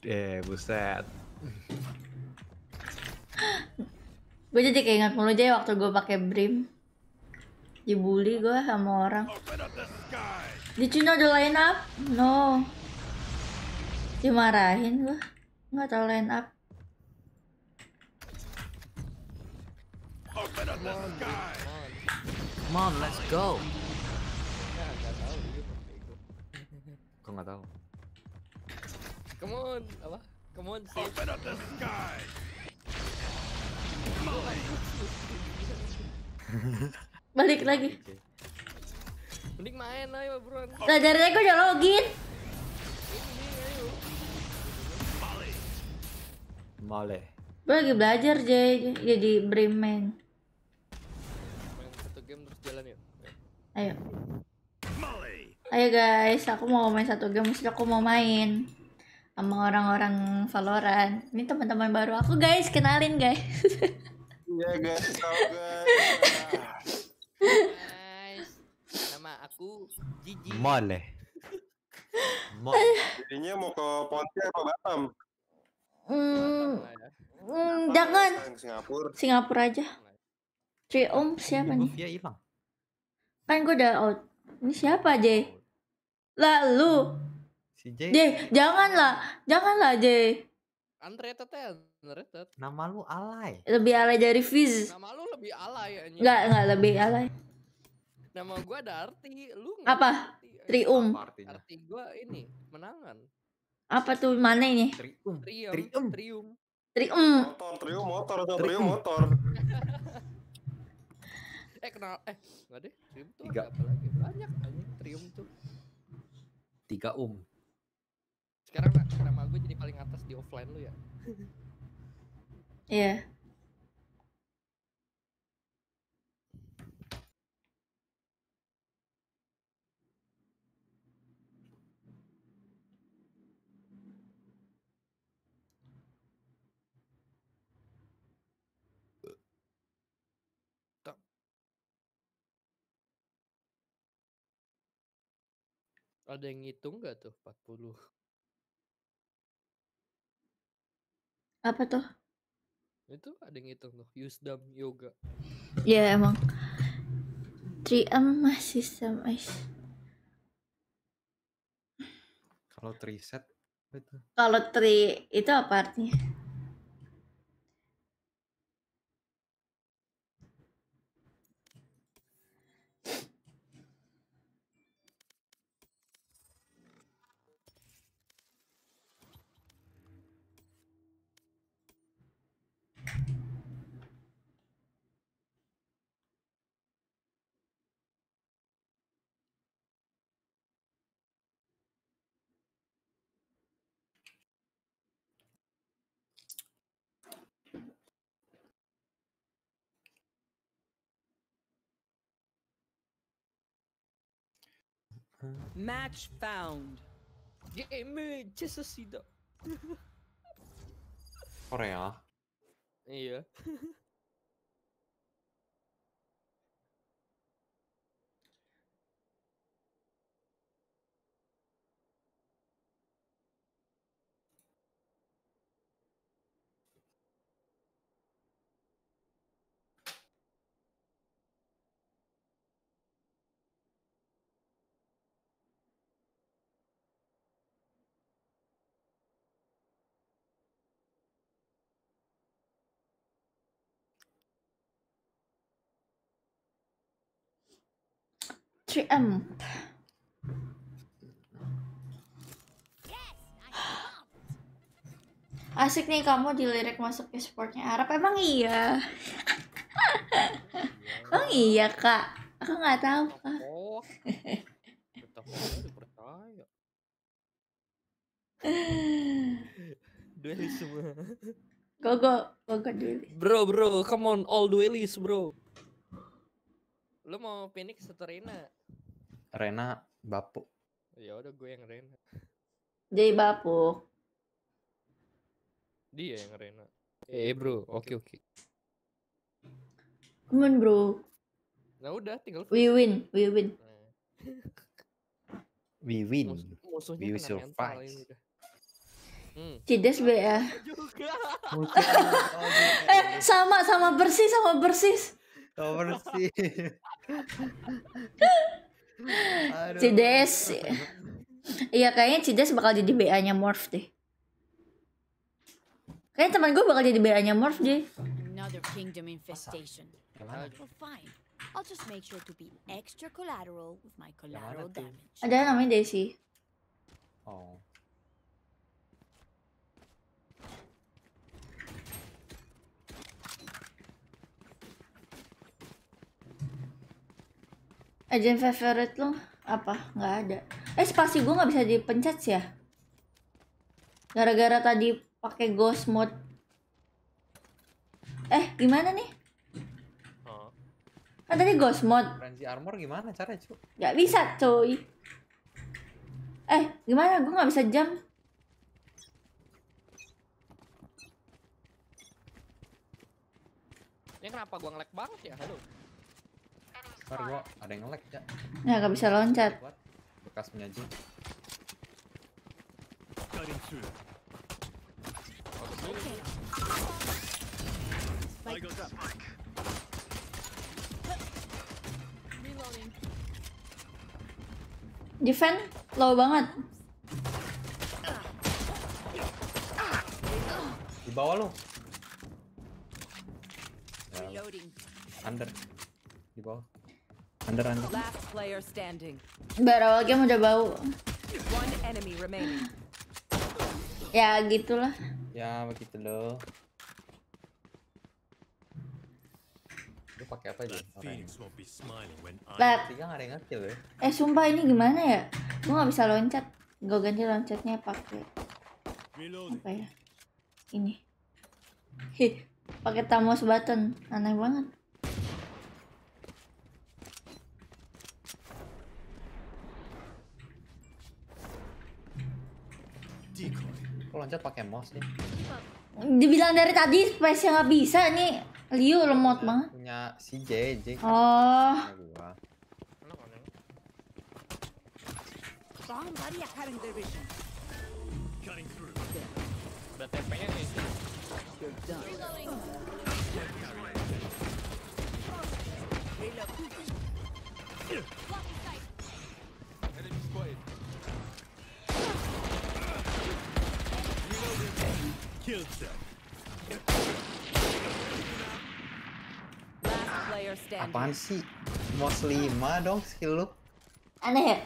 S3: Eh, buset. gue
S2: jadi kayak ingat mulu aja waktu gue pakai brim. Dibully gue sama orang. Did you know the line up? No. Dimarahin gue. Nggak tau line up.
S4: Come on, let's go.
S3: Kok nggak tahu? Come on, apa? Come on, save. Open up the sky. Come
S2: on balik lagi balik main ayo bro. Nah, dari aku udah login Male. Gue lagi belajar Jay jadi Bremen. Main
S3: satu game terus jalan yuk.
S2: Ayo. Ayo guys, aku mau main satu game, mesti aku mau main sama orang-orang Valorant. Ini teman-teman baru aku guys, kenalin guys.
S4: Iya guys, tahu guys.
S3: Guys. Nama aku Gigi. Mole. Eh. Mole. Jadinya mau ke Ponti apa Batam?
S2: Hmm, hmm jangan.
S3: Singapura. Singapura
S2: aja. Om siapa nih? Dia hilang. Kan gue udah out. Ini siapa, J? Lalu. Si J. J, janganlah. Janganlah, J.
S3: Andre Teten. Underrated. Ya, nama lu alay. Lebih alay dari Fizz.
S2: Nama lu lebih alay ya Enggak, enggak lebih alay. Nama gua ada arti, lu gak Apa? Trium. arti gua ini menangan. Apa tuh mana ini? Trium.
S3: Trium. Trium.
S2: Trium. Motor,
S3: trium motor, trium motor. eh kenal eh enggak deh, trium tuh Tiga. apa lagi? Banyak anjing trium tuh. Tiga um. Sekarang nama gue jadi paling atas di offline lu ya.
S2: Iya. Yeah.
S3: Ada yang ngitung gak tuh 40? Apa tuh? Itu ada yang ngitung tuh, Yusdam Yoga.
S2: Ya yeah, emang. 3M masih sama
S3: Kalau triset itu. Kalau
S2: tri itu apa artinya?
S3: Match found. Game cesasida. Oraya. Yeah.
S2: GM. Asik nih kamu dilirik masuk ke sportnya Arab emang iya. emang iya kak. Aku nggak tahu kak. duelis semua. Go go go go duelis. Bro
S3: bro, come on all duelis bro. Lu mau Phoenix atau Reina? Rena bapuk. Ya udah gue yang Rena. Jadi bapuk. Dia yang Rena. Eh bro, oke gitu. oke. Okay.
S2: Cuman bro.
S3: Nah udah tinggal. We win, we win. Nah. we win. we survive.
S2: Hmm. Cides be ya. Iya eh sama sama bersih sama bersih
S3: Sama persis.
S2: Cides. Iya kayaknya Cides bakal jadi BA-nya Morph deh. Kayaknya teman gue bakal jadi BA-nya Morph deh. Another kingdom infestation. Well, fine. I'll just make sure to be extra collateral with my collateral damage. Ada namanya Daisy. Oh. Agent favorite lo apa? Nggak ada. Eh spasi gue nggak bisa dipencet sih ya. Gara-gara tadi pakai ghost mode. Eh gimana nih?
S3: Oh. Kan tadi ghost mode. Frenzy armor gimana caranya cu? Gak bisa
S2: coy Eh gimana? Gue nggak bisa jam.
S3: Ini kenapa gue ngelag banget ya? Halo. Ntar gua ada yang nge-lag ya.
S2: Ya nah, gak bisa loncat. Bekas penyaji. Defend low banget. Di bawah lo.
S3: Under. Di bawah. Under under.
S4: Last player standing.
S2: Berawal game udah bau. One enemy remaining. Ya gitulah. Ya begitu loh.
S3: Lu pakai apa aja? Lah, tiga nggak ada yang ngerti loh.
S2: Eh sumpah ini gimana ya? Gua nggak bisa loncat. Gua ganti loncatnya pakai apa ya? Ini. Hih, pakai tamos button. Aneh banget.
S3: loncat pakai mouse nih.
S2: Dibilang dari tadi space nggak bisa nih. Liu lemot mah. Iya,
S3: punya si JJ. Kan. Oh. Yeah. Apaan sih? Mos 5 dong skill lu. Aneh ya?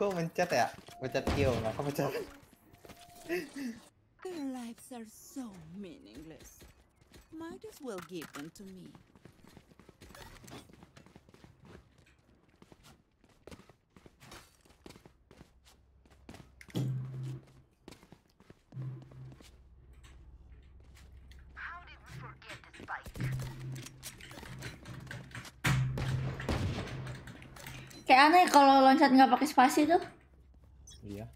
S3: Gue mencet ya? Mencet kill, gak kok mencet. Their lives are so meaningless. Might as well give
S4: them to me.
S2: kayak aneh kalau loncat nggak pakai spasi tuh iya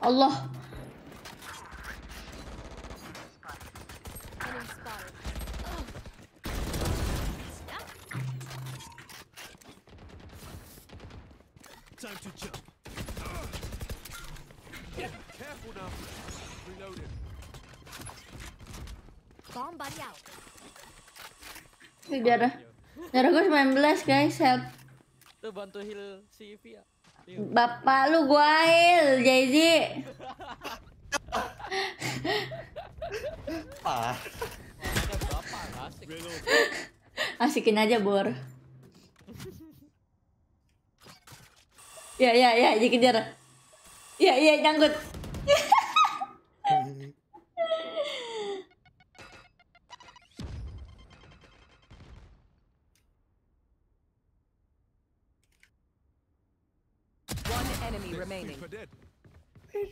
S2: Allah
S1: Bomb buddy out.
S2: Ini darah. Darah gue 19 guys, help.
S3: Tuh bantu heal si Ivy ya.
S2: Iya. Bapak lu gua heal, Jayz. ah. Asikin aja, Bor. ya, ya, ya, jadi kejar. Ya, ya, nyangkut.
S4: remaining.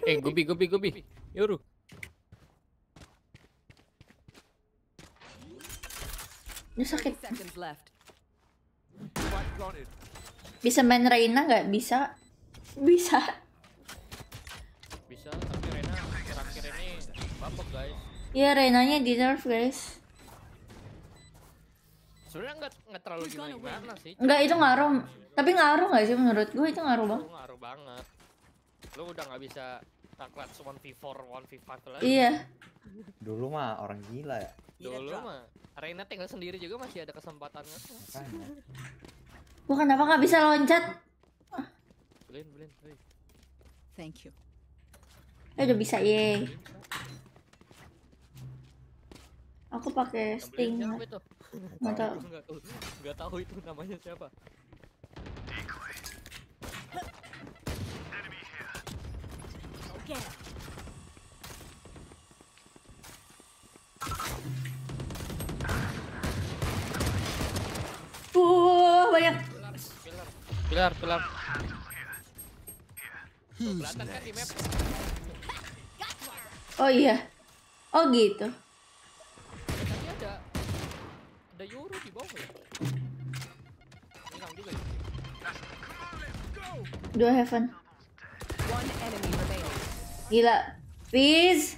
S3: Eh, Gobi, Gobi, Gobi. Yoru.
S2: Ini sakit. Bisa main Reina nggak? Bisa. Bisa.
S3: Bisa, tapi Reina terakhir ini bapak, guys.
S2: Iya, Reinanya di nerf, guys.
S3: Sebenarnya nggak terlalu gimana, gimana sih. Nggak itu ngaruh.
S2: Tapi ngaruh nggak sih menurut gue itu ngaruh banget.
S3: Ngaruh banget. Lu udah gak bisa taklat 1v4, 1v5 lagi. Iya.
S2: Dulu mah orang gila ya.
S3: Dulu iya, mah. Reina tinggal sendiri juga masih ada kesempatannya. Makanya.
S2: Gua kenapa nggak bisa loncat?
S3: Blin blin. blin Thank you. Eh udah bisa, ye.
S2: Aku pakai sting. Enggak tahu.
S3: Enggak tahu itu namanya siapa. Wuh, Pilar, pilar. Kan
S2: oh iya. Oh gitu.
S3: Tadi ada ada
S2: Dua ya? heaven. Ya? One enemy Gila. Fizz.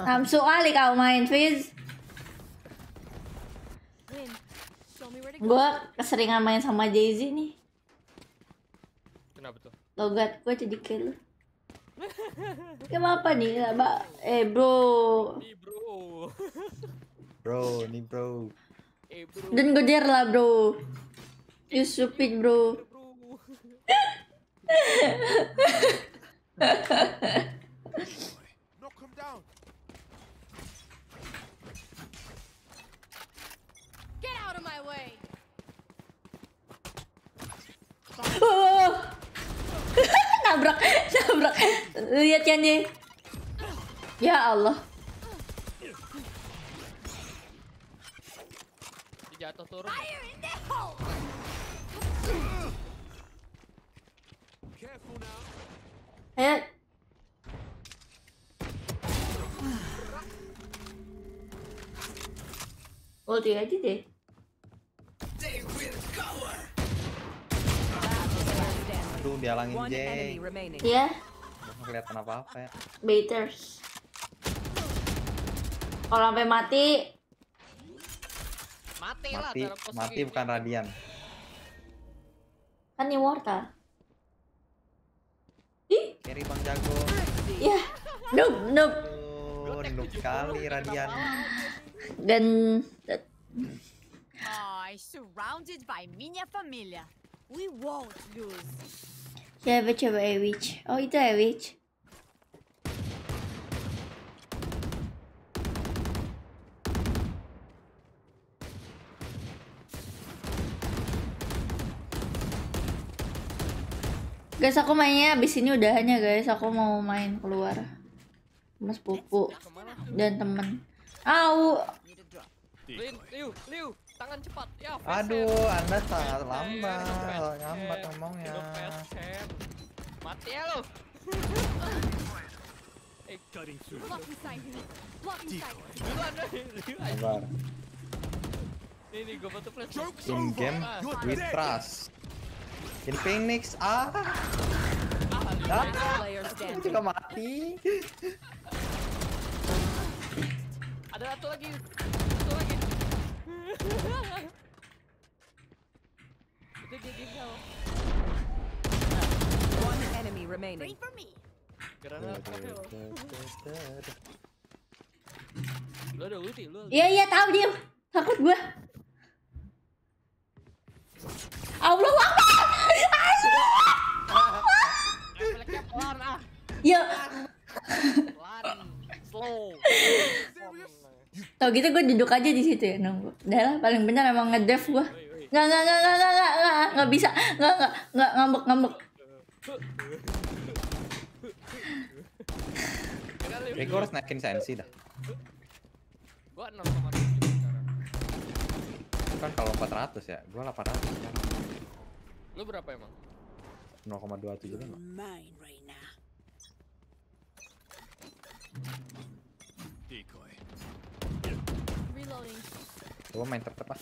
S2: Nafsu kali kau main, fizz? Gue keseringan main sama Jay-Z nih. Kenapa tuh? Logat gue jadi kill. Kenapa nih? Laba? Eh, bro. Nih, bro.
S3: bro, nih, bro.
S2: Eh, Dan gue Dan goder lah, bro. You stupid, bro.
S4: Knock him
S2: nabrak, nabrak. Lihat ya nih. Ya Allah. Jatuh turun. Ayo, ulti aja deh
S3: Aduh, dialangin Jeng. Ya. Yeah. Kelihatan apa-apa ya.
S2: Baiters. Kalau sampai mati mati,
S3: lah, mati, mati bukan radian.
S2: Kan immortal. Ih.
S3: Carry Bang Jago.
S2: Ya. Yeah. Noob, noob.
S3: noob kali radian. Dan I surrounded by minha familia. We won't lose.
S2: Siapa ya, coba Erich? Oh itu Erich. Guys aku mainnya abis ini udah hanya guys aku mau main keluar mas pupuk dan temen. Au.
S3: Liu, Liu, tangan cepat. Ya, Aduh, Anda salah lambat. Lambat ngomongnya. Mati ya lo. In
S2: game, we trust.
S3: In Phoenix, ah, ah, ah, ah, ah, ah, ah, ah, ah. Ah, ah, ah, ada satu lagi. Satu lagi. Itu dia di
S4: One enemy remaining. Free for me.
S3: Granat.
S2: ada Iya iya tahu dia. Takut gua. Allah Akbar. Allah Ya. Lari. Ah. Iya. Slow. Tau gitu gue duduk aja di situ ya nunggu. Dah lah paling benar emang ngedev gue. Nggak nggak nggak nggak nggak nggak nggak nggak bisa nggak nggak nggak ngambek ngambek.
S3: Gue harus naikin sensi dah. Kan kalau 400 ya, gue 800 sekarang. Lu berapa emang? 0,27 emang. right now gua main tetep lah.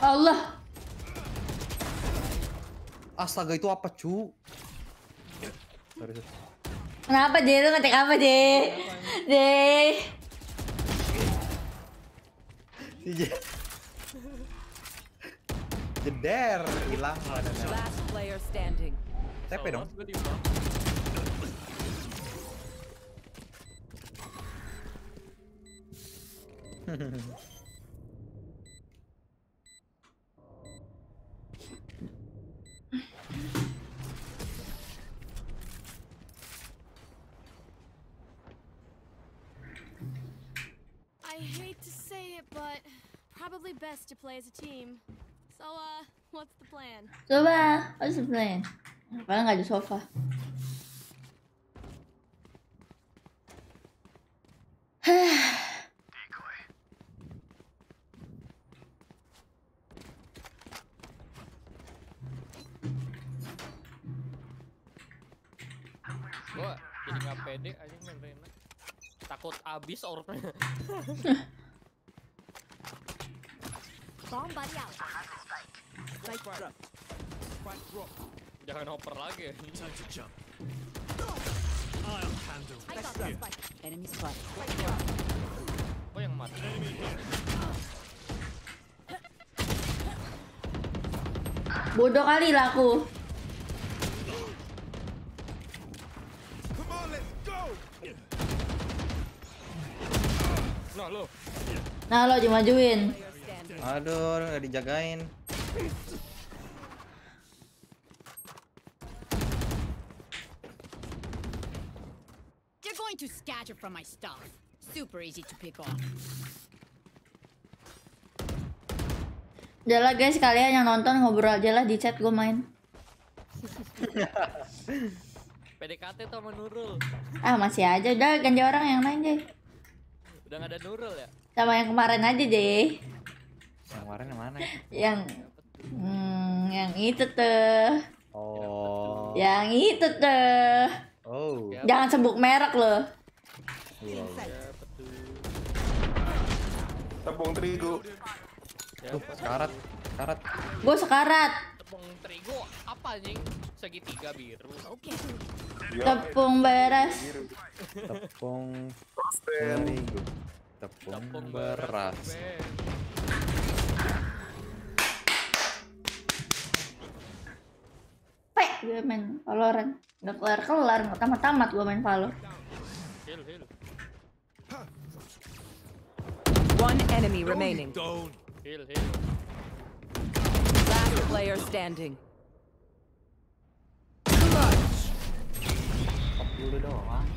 S3: Allah.
S2: Astaga itu apa cu? Kenapa deh lu ngetik apa deh? Deh. Si Jeder
S3: hilang. ada. Last
S4: player standing. Tepe dong. I
S2: hate to say it, but probably best to play as a team. So, uh, what's the plan? So, uh, what's the plan? Parang kayo sofa.
S3: gua jadi nggak pede aja main takut abis orangnya Bomb Jangan hopper lagi. Oh yang mati.
S2: Bodoh kali lah aku. Nah lo dimajuin.
S3: Aduh, gak dijagain. They're going to scatter from my stuff. Super easy to pick off.
S2: Udahlah guys, kalian yang nonton ngobrol aja lah di chat gue main.
S3: PDKT tuh menurul?
S2: Ah masih aja, udah ganti orang yang lain deh.
S3: Udah gak ada Nurul ya?
S2: sama yang kemarin aja deh
S3: yang kemarin yang mana
S2: yang hmm, yang itu tuh
S3: oh
S2: yang itu tuh oh jangan sebut merek loh
S3: iya, iya. tepung terigu Tuh, sekarat sekarat gua
S2: sekarat tepung terigu apa anjing
S3: segitiga biru oke tepung beras tepung terigu tepung, tepung beras. beras.
S2: Pek gue main Valorant. Udah kelar-kelar, nggak tamat-tamat gue main Valor. Heal, heal.
S4: One enemy remaining. Heal, heal. Last player standing.
S3: Clutch. udah doang.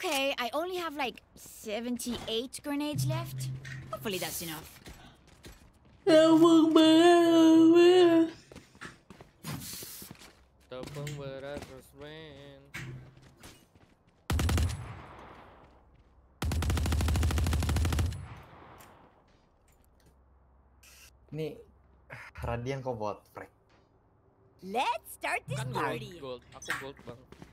S2: okay. I only have like 78 grenades left. Hopefully that's enough.
S4: Tepung beras Tepung beras Rosman
S3: Radian kau buat Let's start this party. gold, gold. Aku gold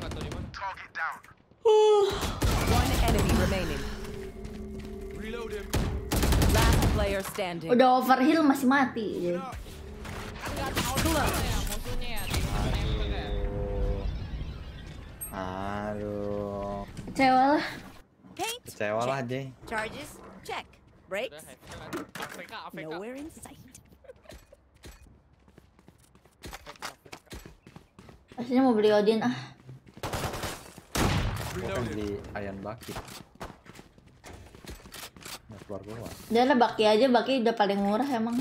S3: nggak tahu di mana. One enemy remaining.
S2: Reload him. Last player standing. Udah overheal masih mati. aduh
S3: Aduh. Kecewa lah. Kecewa lah, Jay.
S2: Charges, check. Breaks. Nowhere in sight. Aslinya mau beli Odin ah
S3: di kan beli ayan baki. Nah, keluar keluar.
S2: baki aja, baki udah paling murah emang.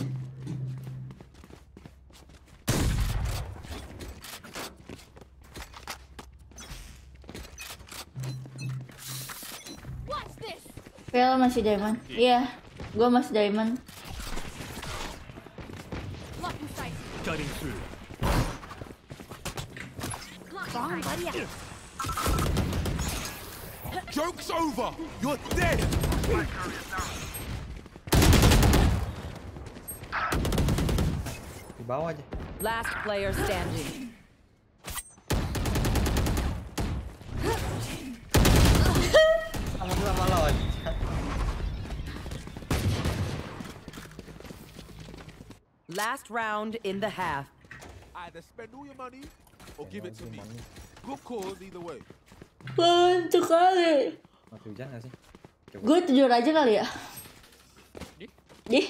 S2: Phil masih diamond. Iya, yeah, gua masih diamond.
S4: Cutting through.
S1: Bomb, buddy.
S4: Joke's over! You're dead! Last player standing. Last round in the
S2: half. Either spend all your money or give it to me. Good cause either way. Bantu kali. Masih hujan gak sih? Gue tidur aja kali ya. Di?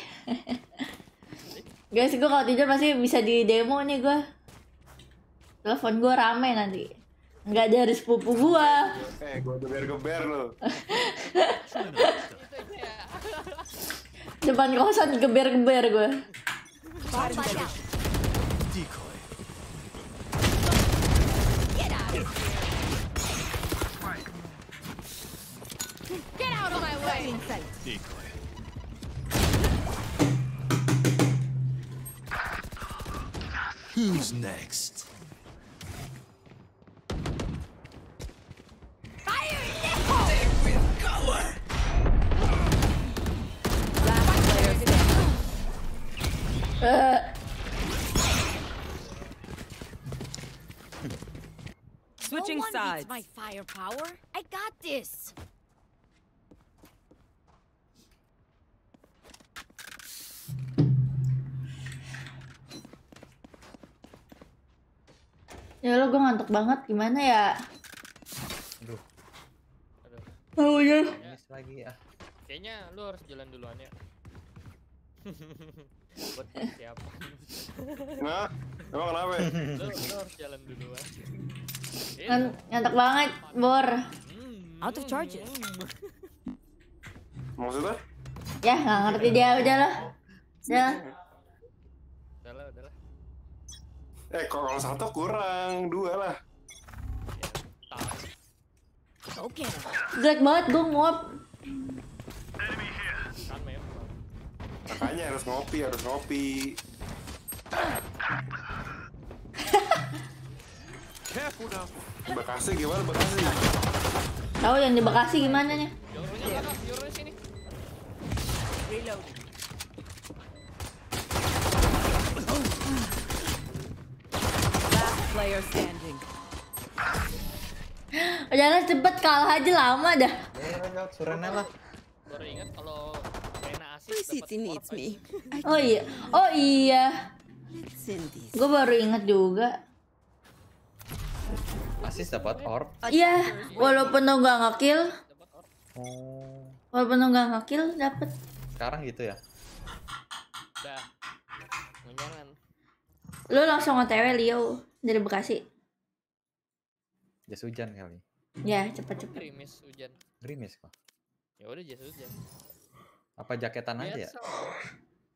S2: Guys, gue kalau tidur pasti bisa di demo nih gue. Telepon gue rame nanti. Enggak dari sepupu gua.
S3: Eh, gua geber-geber lu.
S2: Depan kosan geber-geber gue.
S4: Who's next? Uh.
S2: Switching no sides. my firepower. I got this. Ya lo gue ngantuk banget gimana ya? Aduh. Aduh. Oh ya.
S3: lagi ya. Kayaknya lo harus jalan duluan ya. Buat eh. siapa? Nah, emang kenapa? lo lu harus jalan duluan.
S2: Iya. Ng ngantuk banget, Bor. Hmm. Out of charges. Maksudnya? Ya, nggak ngerti dia udah lah. Ya.
S3: Eh kalau satu kurang, dua lah.
S2: Oke. Okay. Jelek banget gue ngop.
S3: Makanya harus ngopi, harus ngopi. Bekasi gimana Bekasi?
S2: Tahu yang di Bekasi gimana nih?
S3: Reload. player standing.
S2: Jangan cepet kalah aja lama dah.
S3: Eh, Surana lah. Baru ingat kalau dapat me.
S2: Oh iya. Oh iya. Gue baru ingat juga.
S3: Asis dapat orb.
S2: Iya, walaupun lo gak ngakil. Oh. Walaupun lo gak ngakil dapat.
S3: Sekarang gitu ya. Udah.
S2: Jangan. Lo langsung OTW Leo. Dari Bekasi.
S3: Jas hujan kali. Ya, cepat-cepat. Gerimis hujan. Gerimis kok. Ya udah jas hujan. Apa jaketan Biasa. aja ya?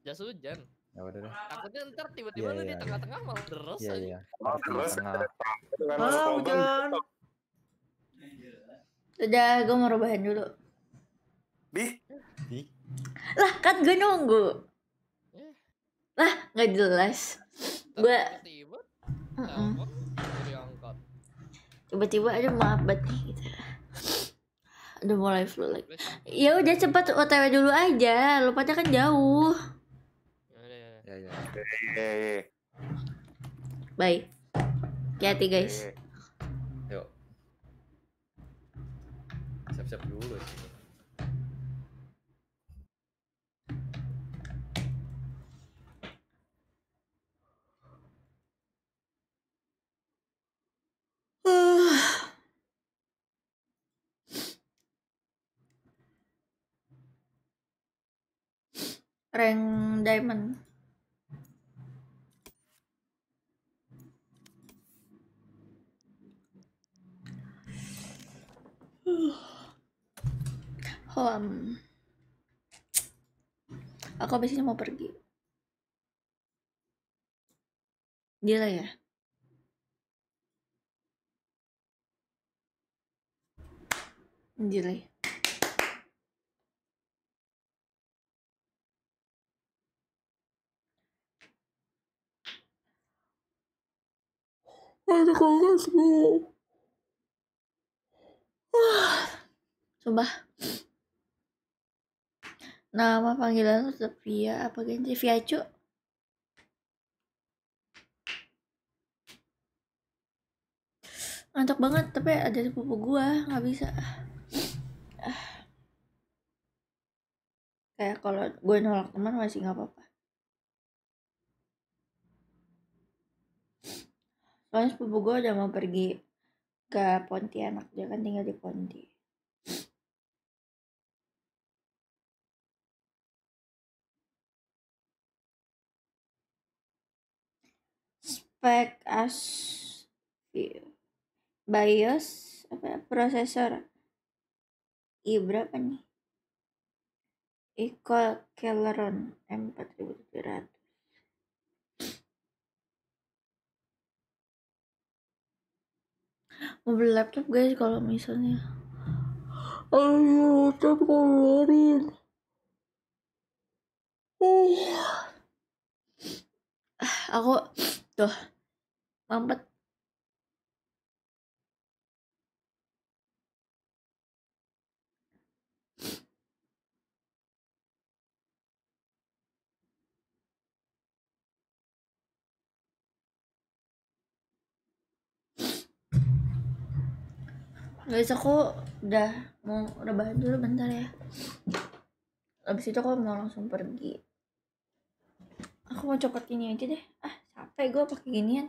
S3: Jas hujan. Ya udah deh. Takutnya ntar tiba-tiba yeah, lu yeah. di iya, iya. tengah-tengah malah deres yeah, aja. Iya. iya. deres. Malah hujan.
S2: Udah, gue mau rebahan dulu.
S3: Di? Di?
S2: Lah, kan gue nunggu. Eh. Lah, nggak jelas. Gue tiba-tiba ada mabat nih gitu udah mulai flu lagi ya udah cepat otw dulu aja lu kan jauh ya ya, ya, ya. bye hati-hati guys
S3: yuk siap-siap dulu sih
S2: rank diamond Home. Aku biasanya mau pergi.
S1: Gila ya. Gila ya? Aduh kulkas
S2: Coba. Nama panggilan lu Sofia apa ganti Via cu? Ngantuk banget tapi ada sepupu gua nggak bisa. Kayak kalau gue nolak teman masih nggak apa-apa. Soalnya sepupu gue udah mau pergi ke Pontianak. Dia kan tinggal di Ponti. Spek as BIOS apa ya, prosesor i berapa nih? Equal Celeron M4700 mau beli laptop guys kalau misalnya ayo laptop keluarin ah, aku
S1: tuh mampet
S2: guys aku udah mau rebahan dulu bentar ya abis itu aku mau langsung pergi aku mau copot ini aja deh ah capek gue pakai ginian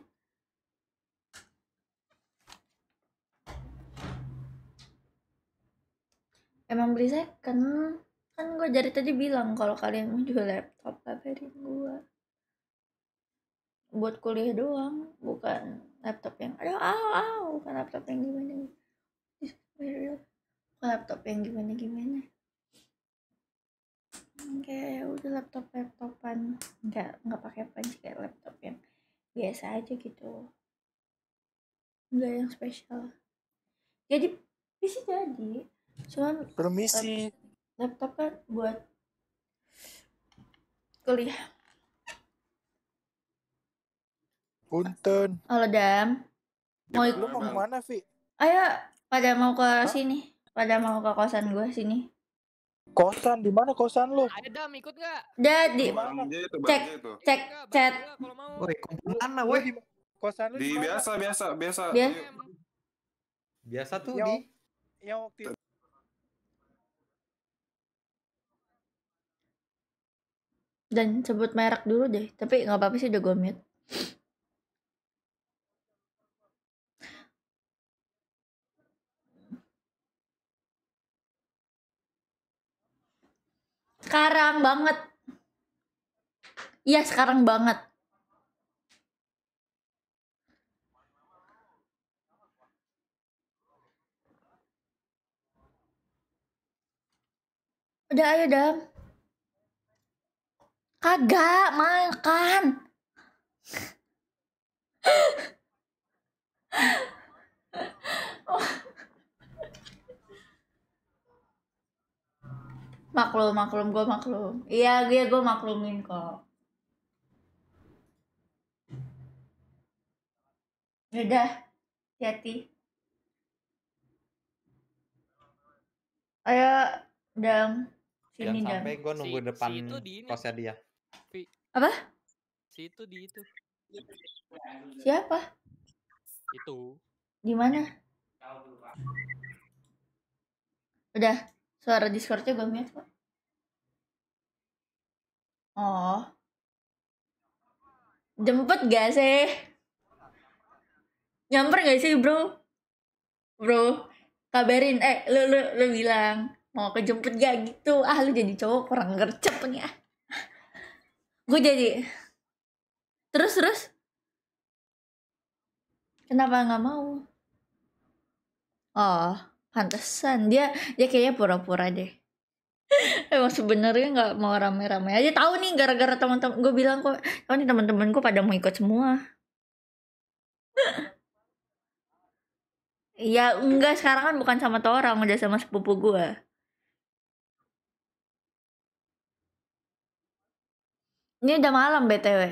S2: emang beli second kan gue dari tadi bilang kalau kalian mau jual laptop kabarin gue buat kuliah doang bukan laptop yang aduh aw aw bukan laptop yang gimana bukan laptop yang gimana gimana oke udah laptop laptopan nggak nggak pakai panci kayak laptop yang biasa aja gitu nggak yang spesial jadi bisa jadi cuman permisi laptop, kan buat kuliah punten halo dam mau ikut mau kemana Vi ayo pada mau ke Hah? sini, pada mau ke kosan gue sini. Kosan di mana kosan lu?
S3: Ada dam ikut
S2: gak? Jadi
S3: cek cek chat. Woi, mana woi? Kosan lu di, biasa biasa biasa. Biasa. Iya, iya. Biasa tuh yang, di yang waktu
S2: Dan sebut merek dulu deh, tapi nggak apa-apa sih udah gue mute. sekarang banget iya sekarang banget udah ayo dam kagak makan oh. maklum maklum gue maklum iya gue gue maklumin kok ya udah hati ayo dam sini Jangan sampai gue nunggu si, depan si itu di kosnya dia
S3: si. apa si itu di itu siapa itu
S2: di mana udah Suara Discordnya gue mute kok. Oh. Jemput gak sih? Nyamper gak sih bro? Bro, kabarin. Eh, lu, lu, lu bilang mau kejemput gak gitu. Ah, lu jadi cowok kurang gercep nih ah. gue jadi... Terus, terus? Kenapa gak mau? Oh pantesan dia dia kayaknya pura-pura deh emang sebenarnya nggak mau rame-rame aja tahu nih gara-gara teman-teman gue bilang kok tahu nih teman gue pada mau ikut semua ya enggak sekarang kan bukan sama tuh orang udah sama sepupu gue ini udah malam btw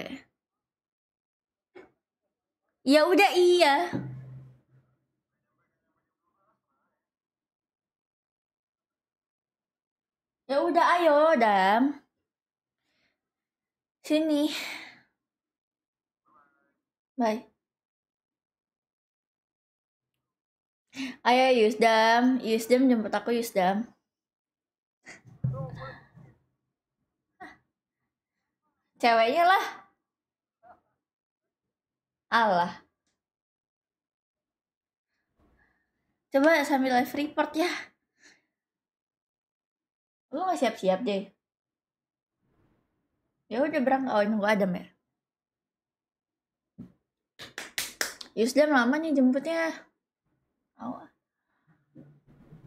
S2: ya udah iya Ya udah ayo, Dam. Sini. Bye. Ayo Yusdam, Yusdam jemput aku Yusdam. Ceweknya lah. Allah. Coba sambil live report ya. Lu gak siap-siap, deh, Ya udah berang Oh, nunggu ada Adam ya? Yusdam lama nih jemputnya. Oh.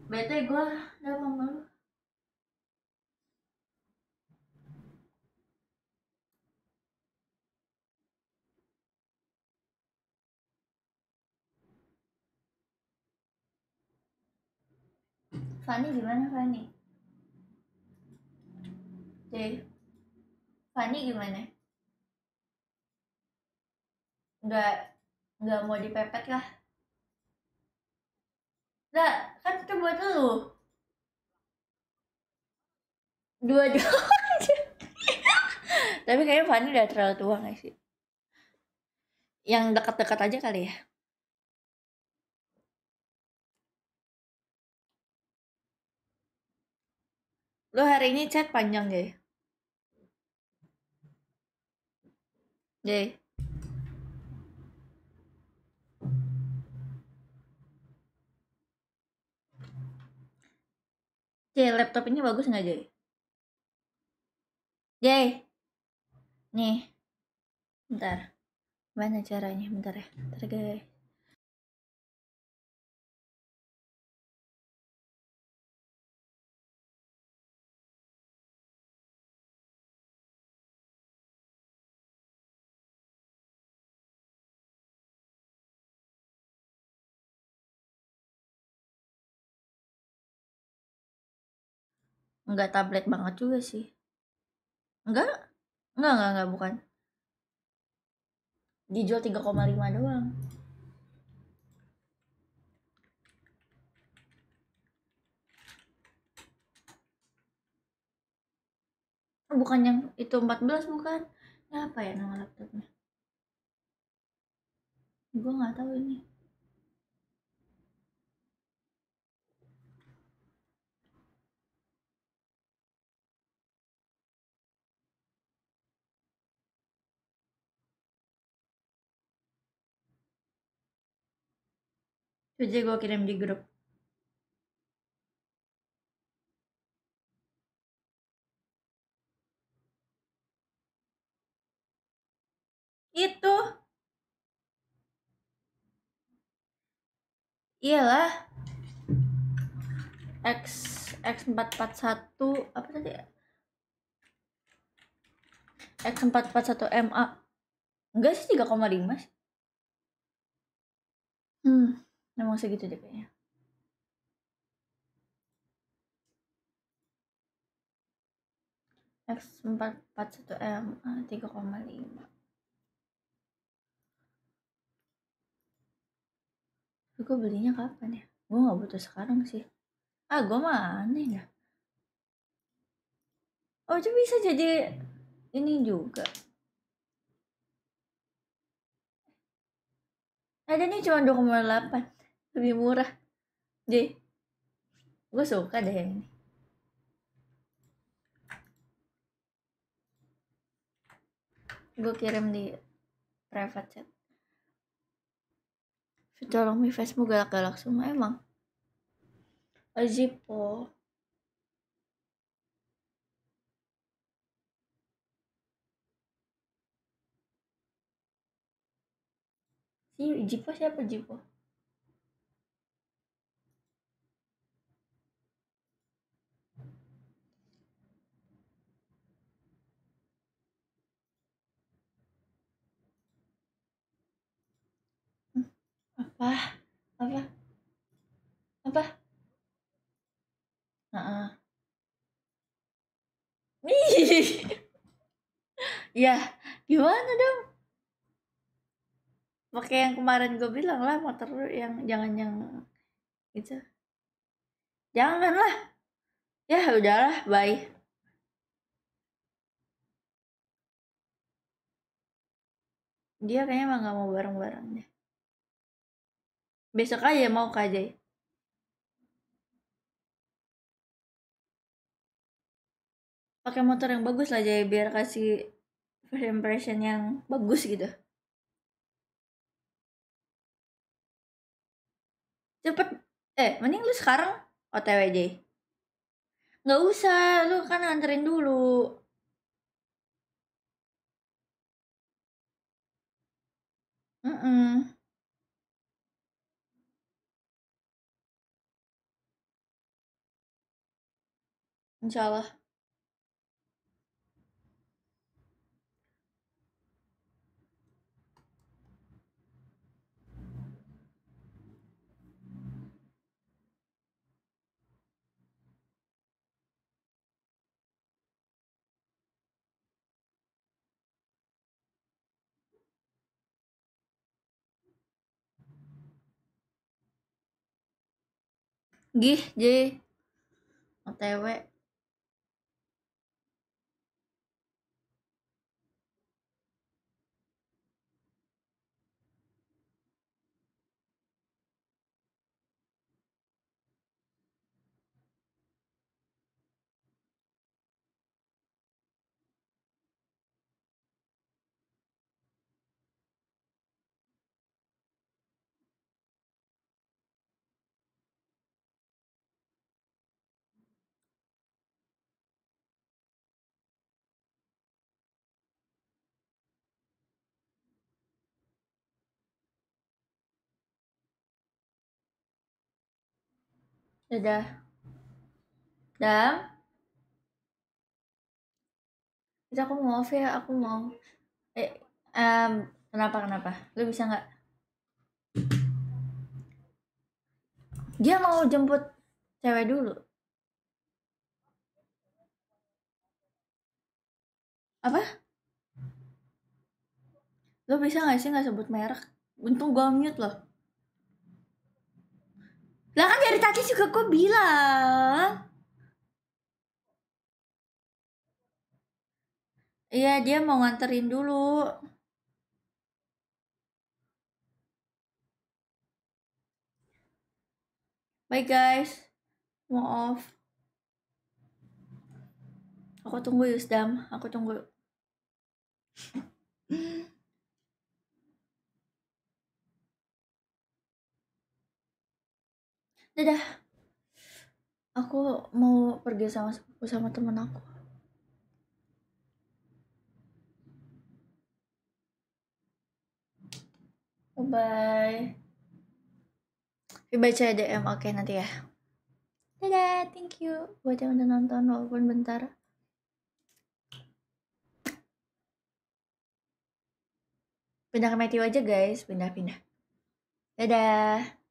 S2: Bete gue udah lama lu. Fani gimana Fani? deh iya. Fanny gimana nggak nggak mau dipepet lah nggak kan itu buat lu dua dua tapi kayaknya Fanny udah terlalu tua gak sih yang dekat-dekat aja kali ya lo hari ini chat panjang deh. Nggih. J, laptop ini bagus nggak J? J, nih, bentar,
S1: mana caranya? Bentar ya, bentar guys. Enggak tablet banget juga sih.
S2: Enggak? Enggak, enggak, enggak, bukan. Dijual 3,5 doang. bukan yang itu 14 bukan ini apa ya nama laptopnya gue nggak tahu ini Jadi gue kirim di grup. Itu. Iyalah. X X441 apa tadi? X441 MA. Enggak sih 3,5 sih. Hmm. Emang segitu deh kayaknya. X 441M 3,5 ah, Tapi gue belinya kapan ya? Gue gak butuh sekarang sih Ah gue mah aneh lah Oh itu bisa jadi ini juga Ada nih cuma 2,8 lebih murah jadi gue suka deh yang ini gue kirim di private chat tolong mi Facebook galak-galak semua emang Azipo si Jipo siapa Jipo
S1: apa apa apa
S2: Heeh. nih ya, gimana dong? Pakai yang kemarin gue bilang lah motor yang jangan yang itu. Janganlah. Ya udahlah, bye. Dia kayaknya emang gak mau bareng-bareng deh. Besok aja mau Kak Jay Pakai motor yang bagus lah jay biar kasih first impression yang bagus gitu. Cepet eh mending lu sekarang OTW jay Nggak usah, lu kan nganterin dulu.
S1: Mm-mm. Insyaallah.
S2: Gih, J. OTW. dadah dam Bisa aku mau off ya aku mau eh um, kenapa kenapa lu bisa nggak dia mau jemput cewek dulu apa lo bisa nggak sih nggak sebut merek untung gue mute loh lah kan dari tadi juga kok bilang. Iya, dia mau nganterin dulu. Bye guys. Mau off. Aku tunggu Yusdam, aku tunggu. dadah aku mau pergi sama sepupu sama temen aku bye bye baca DM oke okay, nanti ya dadah thank you buat yang udah nonton walaupun bentar pindah ke Matthew aja guys pindah-pindah dadah